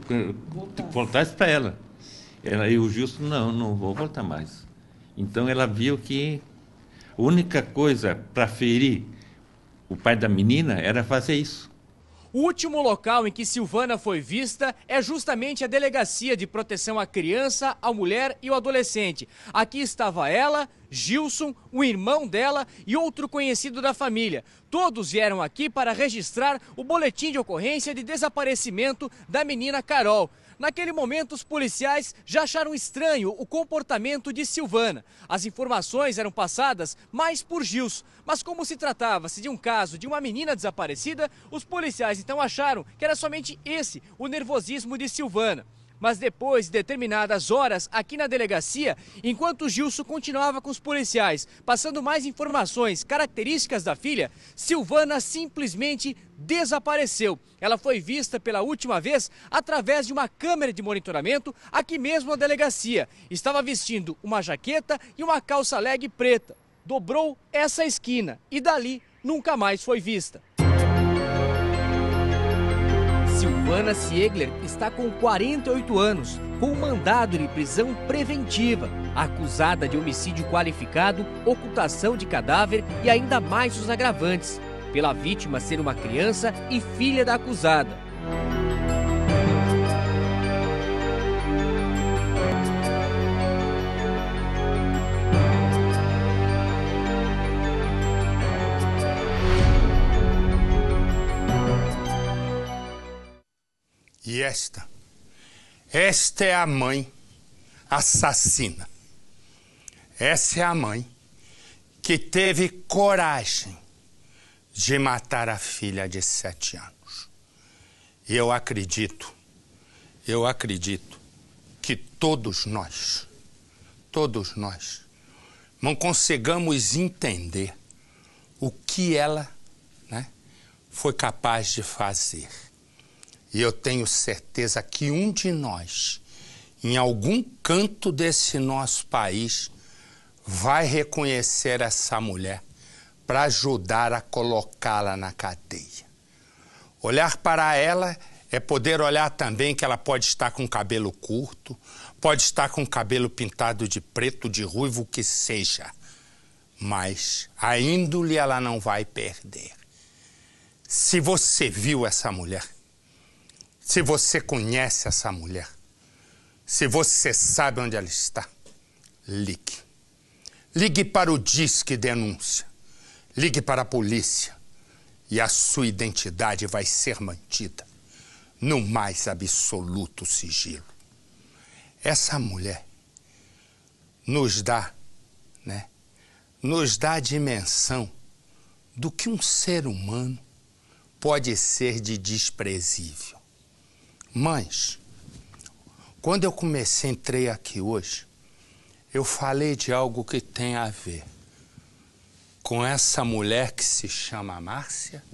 voltasse para ela. ela. E o Justo, não, não vou voltar mais. Então ela viu que a única coisa para ferir o pai da menina era fazer isso. O último local em que Silvana foi vista é justamente a Delegacia de Proteção à Criança, à Mulher e ao Adolescente. Aqui estava ela, Gilson, o irmão dela e outro conhecido da família. Todos vieram aqui para registrar o boletim de ocorrência de desaparecimento da menina Carol. Naquele momento, os policiais já acharam estranho o comportamento de Silvana. As informações eram passadas mais por Gils, mas como se tratava-se de um caso de uma menina desaparecida, os policiais então acharam que era somente esse o nervosismo de Silvana mas depois de determinadas horas aqui na delegacia, enquanto Gilson continuava com os policiais, passando mais informações características da filha, Silvana simplesmente desapareceu. Ela foi vista pela última vez através de uma câmera de monitoramento aqui mesmo na delegacia. Estava vestindo uma jaqueta e uma calça leg preta. Dobrou essa esquina e dali nunca mais foi vista. Ana Siegler está com 48 anos, com mandado de prisão preventiva, acusada de homicídio qualificado, ocultação de cadáver e ainda mais os agravantes, pela vítima ser uma criança e filha da acusada. E esta, esta é a mãe assassina. Essa é a mãe que teve coragem de matar a filha de sete anos. E eu acredito, eu acredito que todos nós, todos nós, não consigamos entender o que ela né, foi capaz de fazer. E eu tenho certeza que um de nós, em algum canto desse nosso país, vai reconhecer essa mulher para ajudar a colocá-la na cadeia. Olhar para ela é poder olhar também que ela pode estar com cabelo curto, pode estar com cabelo pintado de preto, de ruivo, o que seja, mas a índole ela não vai perder. Se você viu essa mulher, se você conhece essa mulher, se você sabe onde ela está, ligue. Ligue para o Disque Denúncia. Ligue para a polícia. E a sua identidade vai ser mantida no mais absoluto sigilo. Essa mulher nos dá, né? Nos dá a dimensão do que um ser humano pode ser de desprezível. Mães, quando eu comecei, entrei aqui hoje, eu falei de algo que tem a ver com essa mulher que se chama Márcia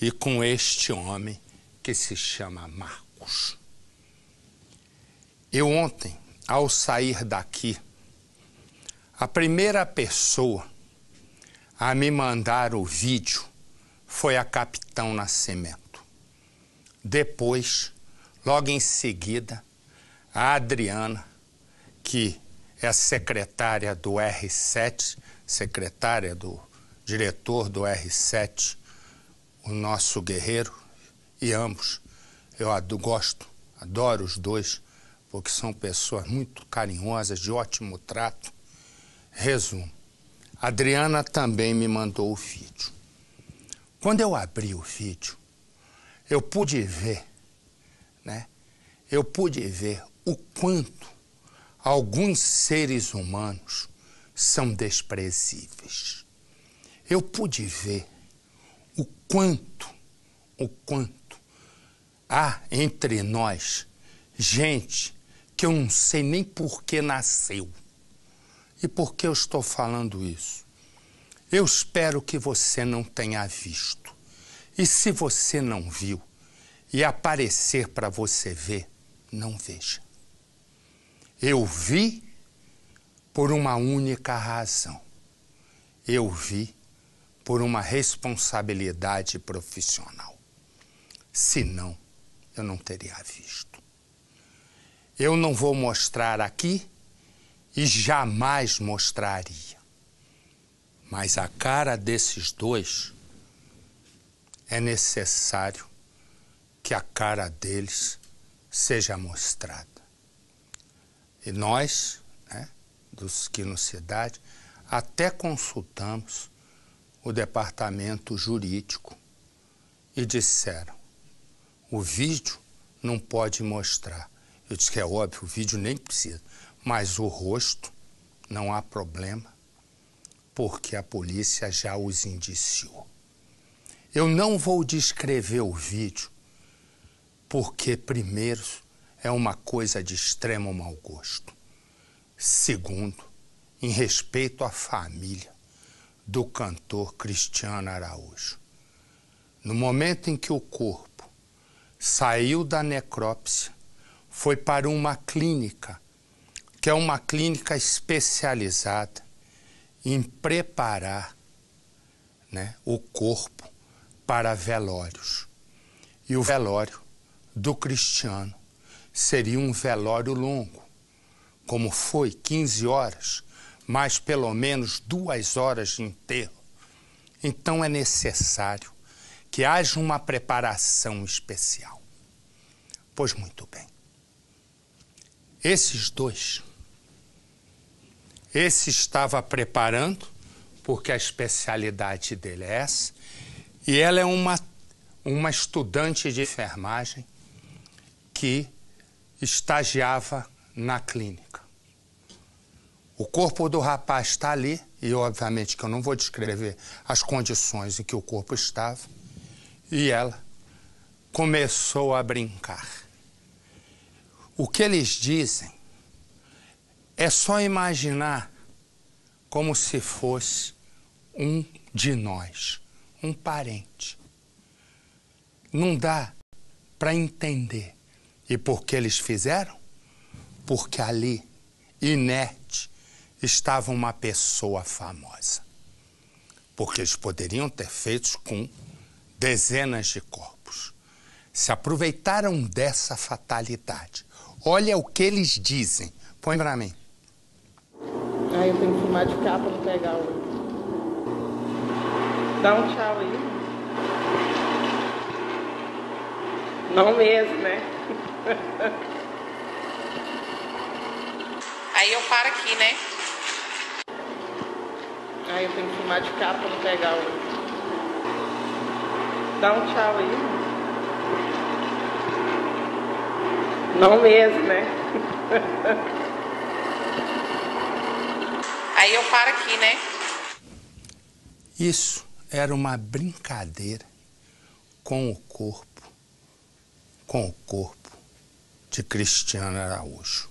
e com este homem que se chama Marcos. Eu ontem, ao sair daqui, a primeira pessoa a me mandar o vídeo foi a Capitão Nascimento. Depois, Logo em seguida, a Adriana, que é a secretária do R7, secretária do diretor do R7, o nosso guerreiro, e ambos. Eu adoro, gosto, adoro os dois, porque são pessoas muito carinhosas, de ótimo trato. Resumo: Adriana também me mandou o vídeo. Quando eu abri o vídeo, eu pude ver eu pude ver o quanto alguns seres humanos são desprezíveis. Eu pude ver o quanto, o quanto há entre nós gente que eu não sei nem por que nasceu. E por que eu estou falando isso? Eu espero que você não tenha visto. E se você não viu e aparecer para você ver, não veja. Eu vi por uma única razão. Eu vi por uma responsabilidade profissional. Senão, eu não teria visto. Eu não vou mostrar aqui e jamais mostraria. Mas a cara desses dois é necessário que a cara deles seja mostrada. E nós, né, dos que nos cidade, até consultamos o departamento jurídico e disseram: o vídeo não pode mostrar. Eu disse que é óbvio, o vídeo nem precisa, mas o rosto não há problema, porque a polícia já os indiciou. Eu não vou descrever o vídeo, porque, primeiro, é uma coisa de extremo mau gosto. Segundo, em respeito à família do cantor Cristiano Araújo. No momento em que o corpo saiu da necrópsia, foi para uma clínica, que é uma clínica especializada em preparar né, o corpo para velórios. E o velório do cristiano seria um velório longo, como foi 15 horas, mais pelo menos duas horas de enterro. Então é necessário que haja uma preparação especial. Pois muito bem. Esses dois, esse estava preparando, porque a especialidade dele é essa, e ela é uma, uma estudante de enfermagem que estagiava na clínica. O corpo do rapaz está ali, e obviamente que eu não vou descrever as condições em que o corpo estava, e ela começou a brincar. O que eles dizem é só imaginar como se fosse um de nós, um parente. Não dá para entender e por que eles fizeram? Porque ali, inerte, estava uma pessoa famosa. Porque eles poderiam ter feito com dezenas de corpos. Se aproveitaram dessa fatalidade. Olha o que eles dizem. Põe para mim. Ah, eu tenho que filmar de cá para não pegar o. Dá um tchau aí. Não mesmo, né? Aí eu paro aqui, né? Aí eu tenho que filmar de cá pra não pegar o. Dá um tchau aí. Não mesmo, né? Aí eu paro aqui, né? Isso era uma brincadeira com o corpo. Com o corpo de Cristiano Araújo.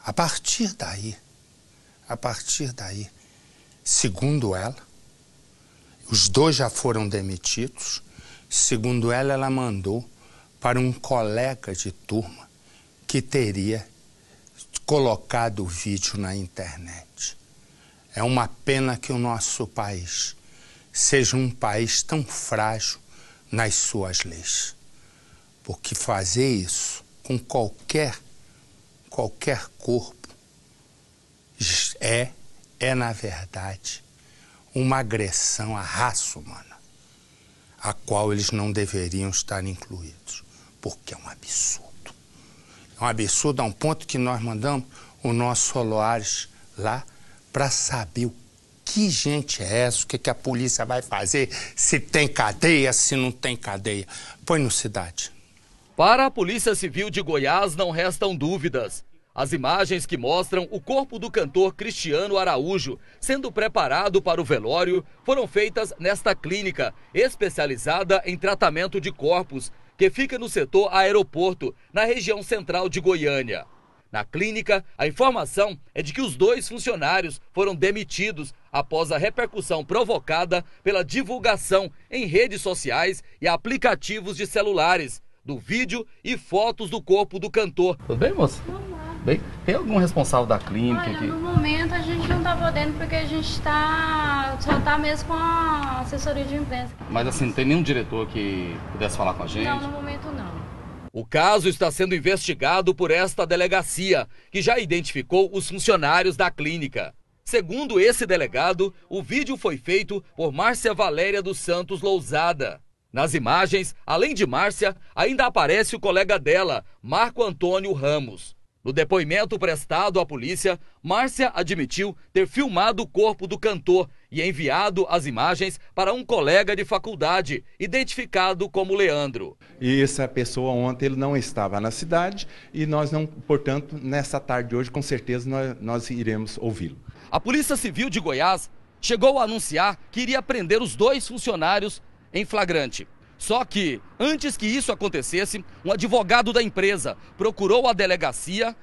A partir daí, a partir daí, segundo ela, os dois já foram demitidos. Segundo ela, ela mandou para um colega de turma que teria colocado o vídeo na internet. É uma pena que o nosso país seja um país tão frágil nas suas leis, porque fazer isso com qualquer, qualquer corpo é, é na verdade, uma agressão à raça humana, a qual eles não deveriam estar incluídos, porque é um absurdo. É um absurdo a um ponto que nós mandamos o nosso Soloares lá para saber o que gente é essa, o que, que a polícia vai fazer, se tem cadeia, se não tem cadeia. Põe no Cidade. Para a Polícia Civil de Goiás não restam dúvidas. As imagens que mostram o corpo do cantor Cristiano Araújo sendo preparado para o velório foram feitas nesta clínica, especializada em tratamento de corpos, que fica no setor aeroporto, na região central de Goiânia. Na clínica, a informação é de que os dois funcionários foram demitidos após a repercussão provocada pela divulgação em redes sociais e aplicativos de celulares do vídeo e fotos do corpo do cantor. Tudo bem, moça? Bem, tem algum responsável da clínica Olha, aqui? No momento a gente não está podendo porque a gente está só tá mesmo com a assessoria de imprensa. Mas assim, não tem nenhum diretor que pudesse falar com a gente? Não, no momento não. O caso está sendo investigado por esta delegacia, que já identificou os funcionários da clínica. Segundo esse delegado, o vídeo foi feito por Márcia Valéria dos Santos Lousada. Nas imagens, além de Márcia, ainda aparece o colega dela, Marco Antônio Ramos. No depoimento prestado à polícia, Márcia admitiu ter filmado o corpo do cantor e enviado as imagens para um colega de faculdade, identificado como Leandro. E essa pessoa ontem ele não estava na cidade e nós não, portanto, nessa tarde de hoje, com certeza, nós, nós iremos ouvi-lo. A Polícia Civil de Goiás chegou a anunciar que iria prender os dois funcionários em flagrante. Só que, antes que isso acontecesse, um advogado da empresa procurou a delegacia,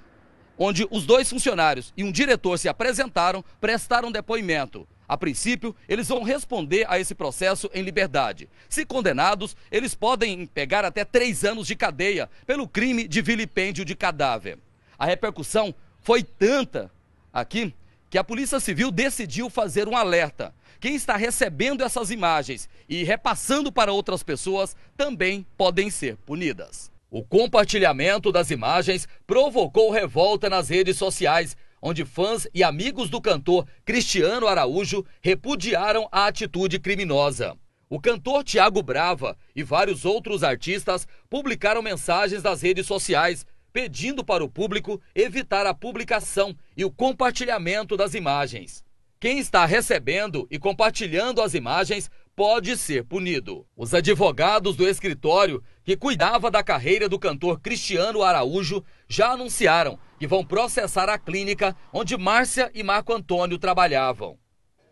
onde os dois funcionários e um diretor se apresentaram, prestaram depoimento. A princípio, eles vão responder a esse processo em liberdade. Se condenados, eles podem pegar até três anos de cadeia pelo crime de vilipêndio de cadáver. A repercussão foi tanta aqui que a Polícia Civil decidiu fazer um alerta. Quem está recebendo essas imagens e repassando para outras pessoas também podem ser punidas. O compartilhamento das imagens provocou revolta nas redes sociais, onde fãs e amigos do cantor Cristiano Araújo repudiaram a atitude criminosa. O cantor Tiago Brava e vários outros artistas publicaram mensagens nas redes sociais pedindo para o público evitar a publicação e o compartilhamento das imagens. Quem está recebendo e compartilhando as imagens pode ser punido. Os advogados do escritório que cuidava da carreira do cantor Cristiano Araújo já anunciaram que vão processar a clínica onde Márcia e Marco Antônio trabalhavam.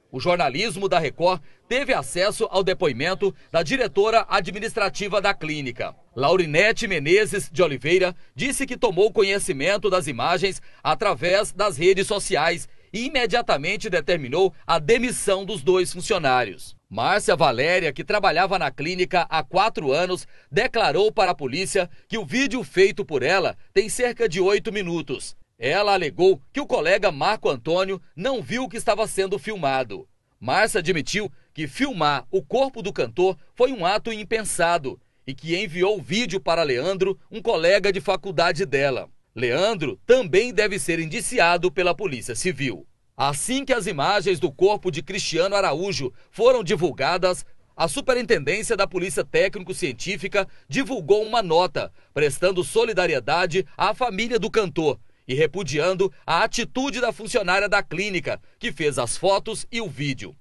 O jornalismo da Record teve acesso ao depoimento da diretora administrativa da clínica. Laurinete Menezes de Oliveira disse que tomou conhecimento das imagens através das redes sociais e imediatamente determinou a demissão dos dois funcionários. Márcia Valéria, que trabalhava na clínica há quatro anos, declarou para a polícia que o vídeo feito por ela tem cerca de oito minutos. Ela alegou que o colega Marco Antônio não viu o que estava sendo filmado. Márcia admitiu que filmar o corpo do cantor foi um ato impensado e que enviou o vídeo para Leandro, um colega de faculdade dela. Leandro também deve ser indiciado pela Polícia Civil. Assim que as imagens do corpo de Cristiano Araújo foram divulgadas, a Superintendência da Polícia Técnico-Científica divulgou uma nota prestando solidariedade à família do cantor e repudiando a atitude da funcionária da clínica que fez as fotos e o vídeo.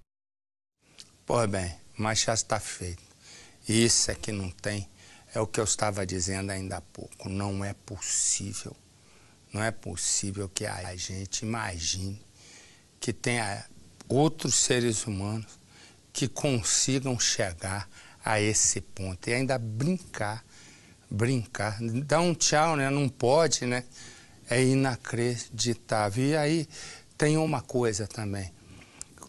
Pois bem, mas já está feito. Isso é que não tem é o que eu estava dizendo ainda há pouco. Não é possível, não é possível que a gente imagine que tenha outros seres humanos que consigam chegar a esse ponto e ainda brincar, brincar, dar um tchau, né? Não pode, né? É inacreditável. E aí tem uma coisa também.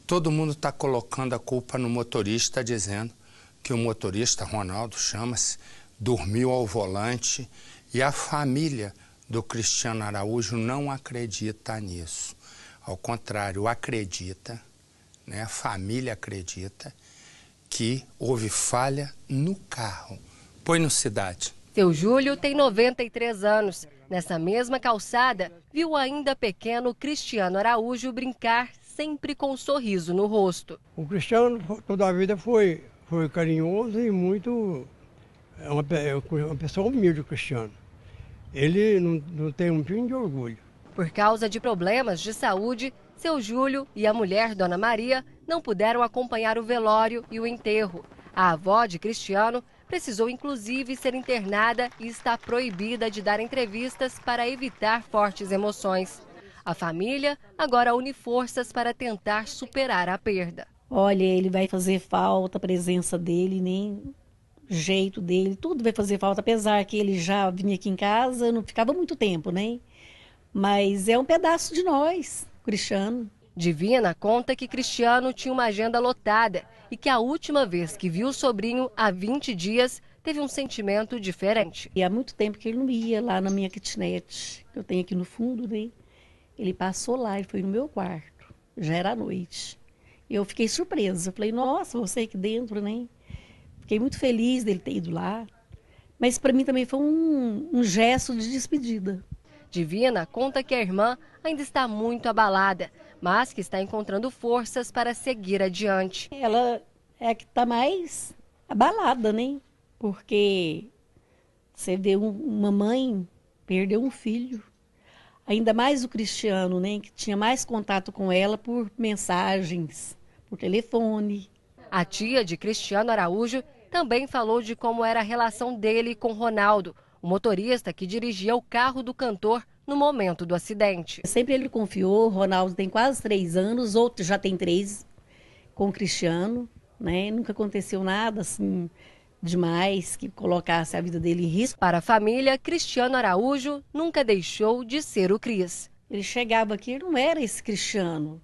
Todo mundo está colocando a culpa no motorista, dizendo que o motorista Ronaldo chama-se dormiu ao volante e a família do Cristiano Araújo não acredita nisso. Ao contrário, acredita, né, a família acredita que houve falha no carro. Põe no Cidade. Seu Júlio tem 93 anos. Nessa mesma calçada, viu ainda pequeno Cristiano Araújo brincar, sempre com um sorriso no rosto. O Cristiano toda a vida foi, foi carinhoso e muito é, é uma, uma pessoa humilde, o Cristiano. Ele não, não tem um pingo de orgulho. Por causa de problemas de saúde, seu Júlio e a mulher, Dona Maria, não puderam acompanhar o velório e o enterro. A avó de Cristiano precisou inclusive ser internada e está proibida de dar entrevistas para evitar fortes emoções. A família agora une forças para tentar superar a perda. Olha, ele vai fazer falta a presença dele, nem jeito dele, tudo vai fazer falta, apesar que ele já vinha aqui em casa, não ficava muito tempo, né? Mas é um pedaço de nós, Cristiano. Divina conta que Cristiano tinha uma agenda lotada e que a última vez que viu o sobrinho, há 20 dias, teve um sentimento diferente. E há muito tempo que ele não ia lá na minha kitnet, que eu tenho aqui no fundo, né? Ele passou lá, e foi no meu quarto, já era noite. Eu fiquei surpresa, eu falei, nossa, você aqui dentro, né? Fiquei muito feliz dele ter ido lá, mas para mim também foi um, um gesto de despedida. Divina conta que a irmã ainda está muito abalada, mas que está encontrando forças para seguir adiante. Ela é a que está mais abalada, né? Porque você vê uma mãe perder um filho, ainda mais o Cristiano, né? Que tinha mais contato com ela por mensagens, por telefone. A tia de Cristiano Araújo também falou de como era a relação dele com Ronaldo, o motorista que dirigia o carro do cantor no momento do acidente. Sempre ele confiou, Ronaldo tem quase três anos, outro já tem três com o Cristiano, né? Nunca aconteceu nada assim demais que colocasse a vida dele em risco. Para a família, Cristiano Araújo nunca deixou de ser o Cris. Ele chegava aqui, não era esse Cristiano.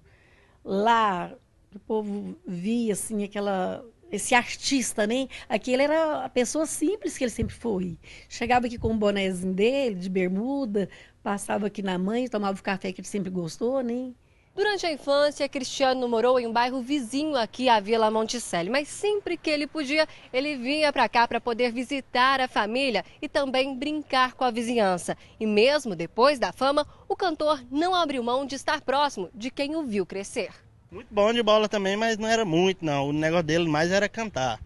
Lá, o povo via assim aquela esse artista, né? Aqui ele era a pessoa simples que ele sempre foi. Chegava aqui com o um bonézinho dele, de bermuda, passava aqui na mãe, tomava o café que ele sempre gostou, né? Durante a infância, Cristiano morou em um bairro vizinho aqui à Vila Monticelli, mas sempre que ele podia, ele vinha para cá para poder visitar a família e também brincar com a vizinhança. E mesmo depois da fama, o cantor não abriu mão de estar próximo de quem o viu crescer. Muito bom de bola também, mas não era muito, não. O negócio dele mais era cantar.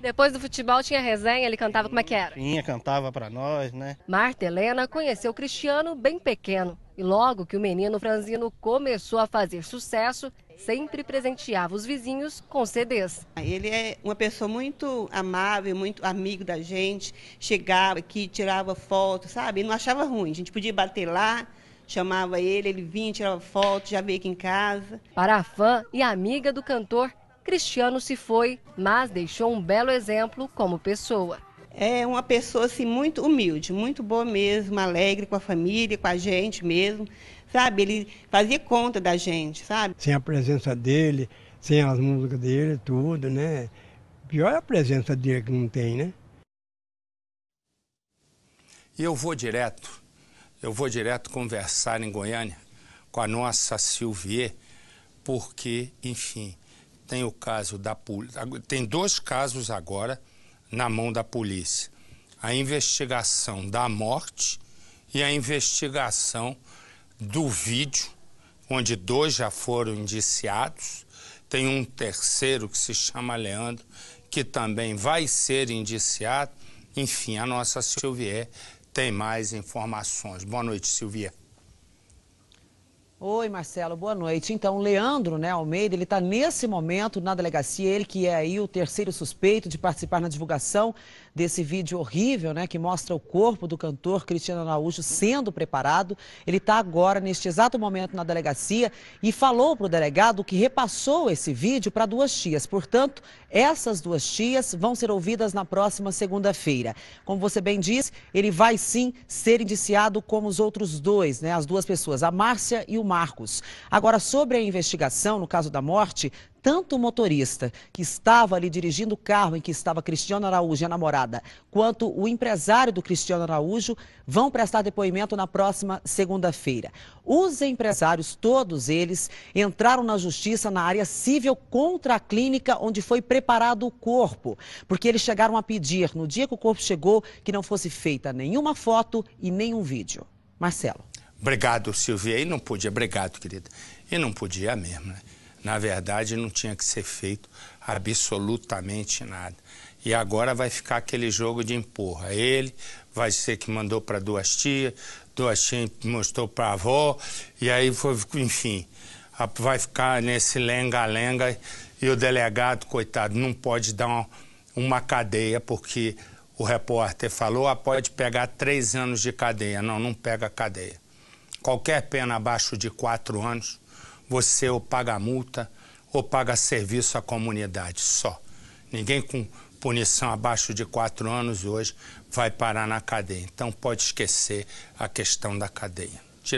Depois do futebol tinha resenha, ele cantava como é que era? Tinha, cantava para nós, né? Marta Helena conheceu Cristiano bem pequeno e logo que o menino franzino começou a fazer sucesso, sempre presenteava os vizinhos com CDs. Ele é uma pessoa muito amável, muito amigo da gente, chegava aqui, tirava foto, sabe? E não achava ruim, a gente podia bater lá, Chamava ele, ele vinha, tirava foto, já veio aqui em casa. Para a fã e amiga do cantor, Cristiano se foi, mas deixou um belo exemplo como pessoa. É uma pessoa assim, muito humilde, muito boa mesmo, alegre com a família, com a gente mesmo, sabe? Ele fazia conta da gente, sabe? Sem a presença dele, sem as músicas dele, tudo, né? Pior é a presença dele que não tem, né? E eu vou direto eu vou direto conversar em Goiânia com a nossa Silvier, porque, enfim, tem o caso da tem dois casos agora na mão da polícia. A investigação da morte e a investigação do vídeo, onde dois já foram indiciados. Tem um terceiro que se chama Leandro, que também vai ser indiciado. Enfim, a nossa Silvier tem mais informações. Boa noite, Silvia. Oi, Marcelo, boa noite. Então, Leandro né, Almeida, ele está nesse momento na delegacia, ele que é aí o terceiro suspeito de participar na divulgação desse vídeo horrível, né, que mostra o corpo do cantor Cristiano Araújo sendo preparado. Ele está agora, neste exato momento, na delegacia e falou para o delegado que repassou esse vídeo para duas tias. Portanto, essas duas tias vão ser ouvidas na próxima segunda-feira. Como você bem diz, ele vai sim ser indiciado como os outros dois, né, as duas pessoas, a Márcia e o Marcos. Agora, sobre a investigação no caso da morte, tanto o motorista que estava ali dirigindo o carro em que estava Cristiano Araújo e a namorada, quanto o empresário do Cristiano Araújo vão prestar depoimento na próxima segunda-feira. Os empresários, todos eles, entraram na justiça na área civil contra a clínica onde foi preparado o corpo, porque eles chegaram a pedir, no dia que o corpo chegou, que não fosse feita nenhuma foto e nenhum vídeo. Marcelo. Obrigado, Silvia. E não podia, obrigado, querida. E não podia mesmo, né? Na verdade, não tinha que ser feito absolutamente nada. E agora vai ficar aquele jogo de empurra. Ele vai ser que mandou para duas tias, duas tias mostrou para a avó, e aí foi, enfim, vai ficar nesse lenga-lenga e o delegado, coitado, não pode dar uma, uma cadeia porque o repórter falou, ah, pode pegar três anos de cadeia. Não, não pega cadeia. Qualquer pena abaixo de quatro anos você ou paga a multa ou paga serviço à comunidade só. Ninguém com punição abaixo de quatro anos hoje vai parar na cadeia. Então pode esquecer a questão da cadeia.